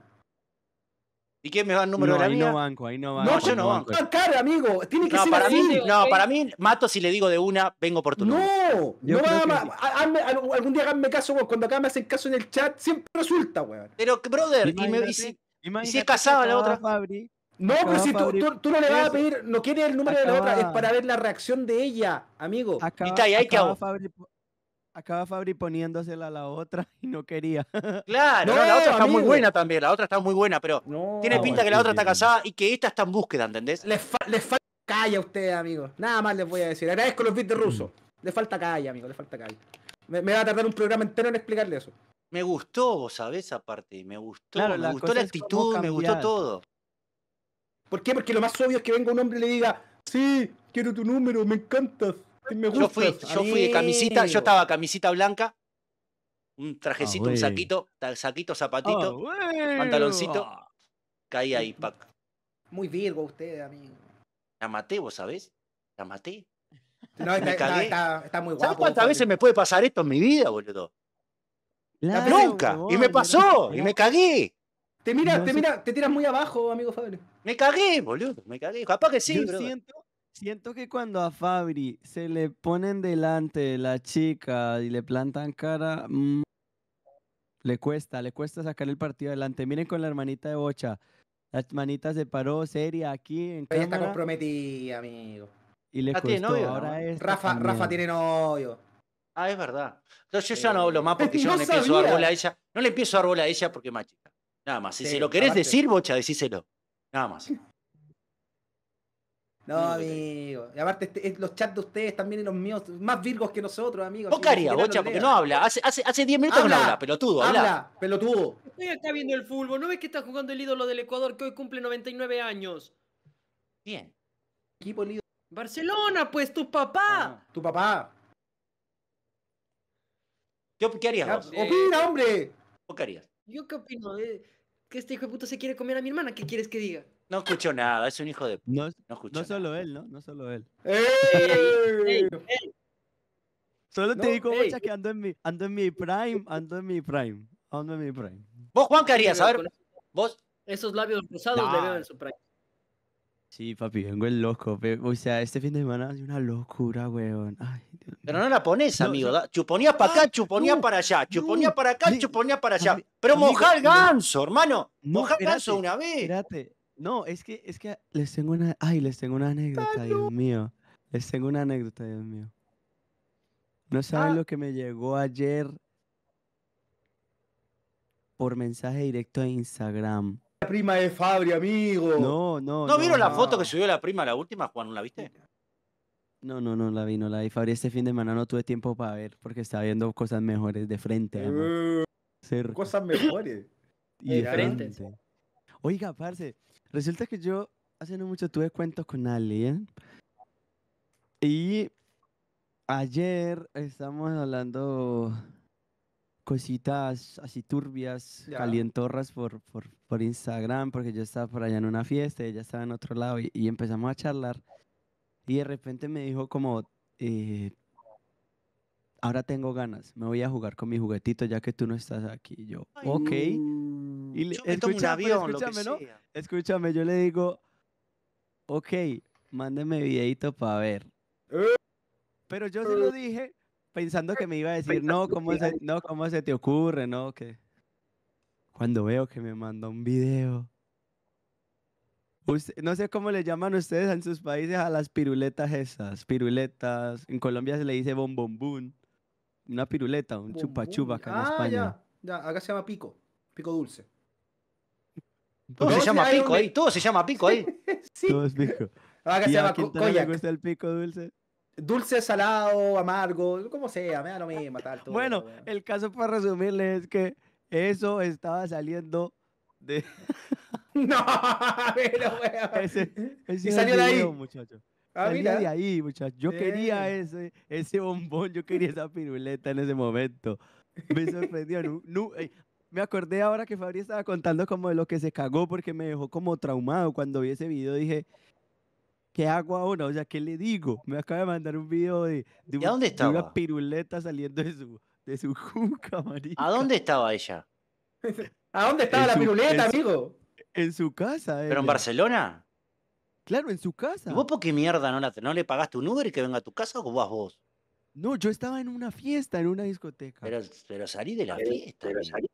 ¿Y quién me va el número de la ahí No banco, ahí no banco. No, yo no banco. cara amigo. Tiene que no, ser para Mí, no, para mí, mato si le digo de una, vengo por tu número. No, no va, a. algún día hazme caso, Cuando acá me hacen caso en el chat, siempre resulta, weón. Pero, brother, y, me, y si, y si es la otra. Fabri, no, pero si tú, tú, no le vas a pedir, no quieres el número de la otra, es para ver la reacción de ella, amigo. Acaba, Fabri, poniéndosela a la otra y no quería. Claro, la otra está muy buena también, la otra está muy buena, pero tiene pinta que la otra está casada y que esta está en búsqueda, ¿entendés? Les, les falta calla a ustedes, amigos. Nada más les voy a decir. Agradezco los bits de ruso. Mm. Les falta calla, amigo, le falta calla. Me, va a tardar un programa entero en explicarle eso. Me gustó, vos sabés, aparte. Me gustó. me gustó la actitud, me gustó todo. ¿Por qué? Porque lo más obvio es que venga un hombre y le diga, sí, quiero tu número, me encantas, me Yo fui, yo fui de camisita, yo estaba camisita blanca, un trajecito, un ah, saquito, saquito, zapatito, ah, pantaloncito, caí ahí, Pac. Muy virgo usted, amigo. La maté, vos sabés, la maté. No, está, está, muy guapo. ¿Sabes cuántas veces me puede pasar esto en mi vida, boludo? Nunca. bronca y me pasó, y me cagué. Te mira, te mira, te tiras muy abajo, amigo Fabio. Me cagué, boludo, me cagué. Capaz que sí, Yo siento, que cuando a Fabri se le ponen delante la chica y le plantan cara, mm, le cuesta, le cuesta sacar el partido adelante. Miren con la hermanita de Bocha. La hermanita se paró seria aquí en Ella está comprometida, amigo. Y le costó, ahora Rafa, Rafa tiene novio. Ah, es verdad. Entonces yo ya no hablo más porque yo no, le pienso empiezo a a ella. No le empiezo a dar a ella porque es más chica. Nada más. Si se lo querés decir, bocha, decíselo. Nada más. No, amigo. Y aparte, este, los chats de ustedes también y los míos, más virgos que nosotros, amigos. Vos harías, bocha, porque no habla. Hace 10 hace, minutos habla, no habla, pelotudo. Habla, habla. pelotudo. Estoy acá viendo el fútbol, ¿no ves que está jugando el ídolo del Ecuador que hoy cumple 99 años? Bien. Equipo ídolo. Barcelona, pues, tu papá. Ah, tu papá. ¿Qué, harías ¡Opina, hombre! ¿Vos qué harías? ¿Yo qué opino? Eh? que este hijo de puta se quiere comer a mi hermana, ¿qué quieres que diga? No escucho nada, es un hijo de puta. No, no, no solo él, ¿no? No solo él. Solo te digo, que ando en, mi, ando en mi prime, ando en mi prime, ando en mi prime. ¿Vos, Juan, qué harías? A ver, vos. Esos labios rosados le veo en su prime. Sí, papi, vengo el loco. o sea, este fin de semana es una locura, weón. Pero no la pones, amigo. Chuponía ah, para acá, chuponía para allá. Chuponía para acá, chuponía para allá. Pero mojá el ganso, hermano. mojá el ganso una vez. Espérate. No, es que, es que les tengo una. Ay, les tengo una anécdota, Dios mío. Les tengo una anécdota, Dios mío. No saben ah. lo que me llegó ayer por mensaje directo a Instagram prima de Fabri, amigo. No, no. ¿No, vieron la foto que subió la prima, la última, Juan? ¿No la viste? No, no, no la vi, no la vi. Fabri, este fin de semana no tuve tiempo para ver porque estaba viendo cosas mejores de frente. Eh, cosas mejores. y eh, de frente. Oiga, parce, resulta que yo hace no mucho tuve cuentos con alguien. ¿eh? Y ayer estamos hablando cositas así turbias, calientorras por, por, por, Instagram, porque yo estaba por allá en una fiesta, ella estaba en otro lado y, empezamos a charlar. Y de repente me dijo como, eh, ahora tengo ganas, me voy a jugar con mi juguetito ya que tú no estás aquí. Y yo, okay ok. Y le, yo escúchame, escúchame, yo le digo, ok, mándeme videito para ver. Eh. Pero yo se lo dije pensando que me iba a decir, no, ¿cómo se, no, ¿cómo se te ocurre? No, que cuando veo que me manda un video. no sé cómo le llaman ustedes en sus países a las piruletas esas, piruletas. En Colombia se le dice bombombún. Una piruleta, un chupachuba acá en ah, España. Ya, ya, acá se llama pico, pico dulce. Todo oh, se, llama pico ahí, todo se llama pico ahí. Todo es pico. Acá se llama quién gusta el pico dulce? Dulce, salado, amargo, como sea, me da lo mismo, tal, todo. Bueno, el caso para resumirle es que eso estaba saliendo de. no, pero bueno. y salió ah, de ahí. Muchacho. salía de ahí, muchachos. Yo quería ese, ese bombón, yo quería esa piruleta en ese momento. Me sorprendió. me acordé ahora que Fabri estaba contando como de lo que se cagó porque me dejó como traumado cuando vi ese video. Dije, ¿Qué hago ahora? O sea, ¿qué le digo? Me acaba de mandar un video de, una piruleta saliendo de su, de su marica. ¿A dónde estaba ella? ¿A dónde estaba la piruleta, amigo? En su casa. ¿Pero en Barcelona? Claro, en su casa. ¿Y vos por qué mierda no, la, no le pagaste un Uber y que venga a tu casa o vas vos? No, yo estaba en una fiesta, en una discoteca. Pero, salí de la fiesta. Pero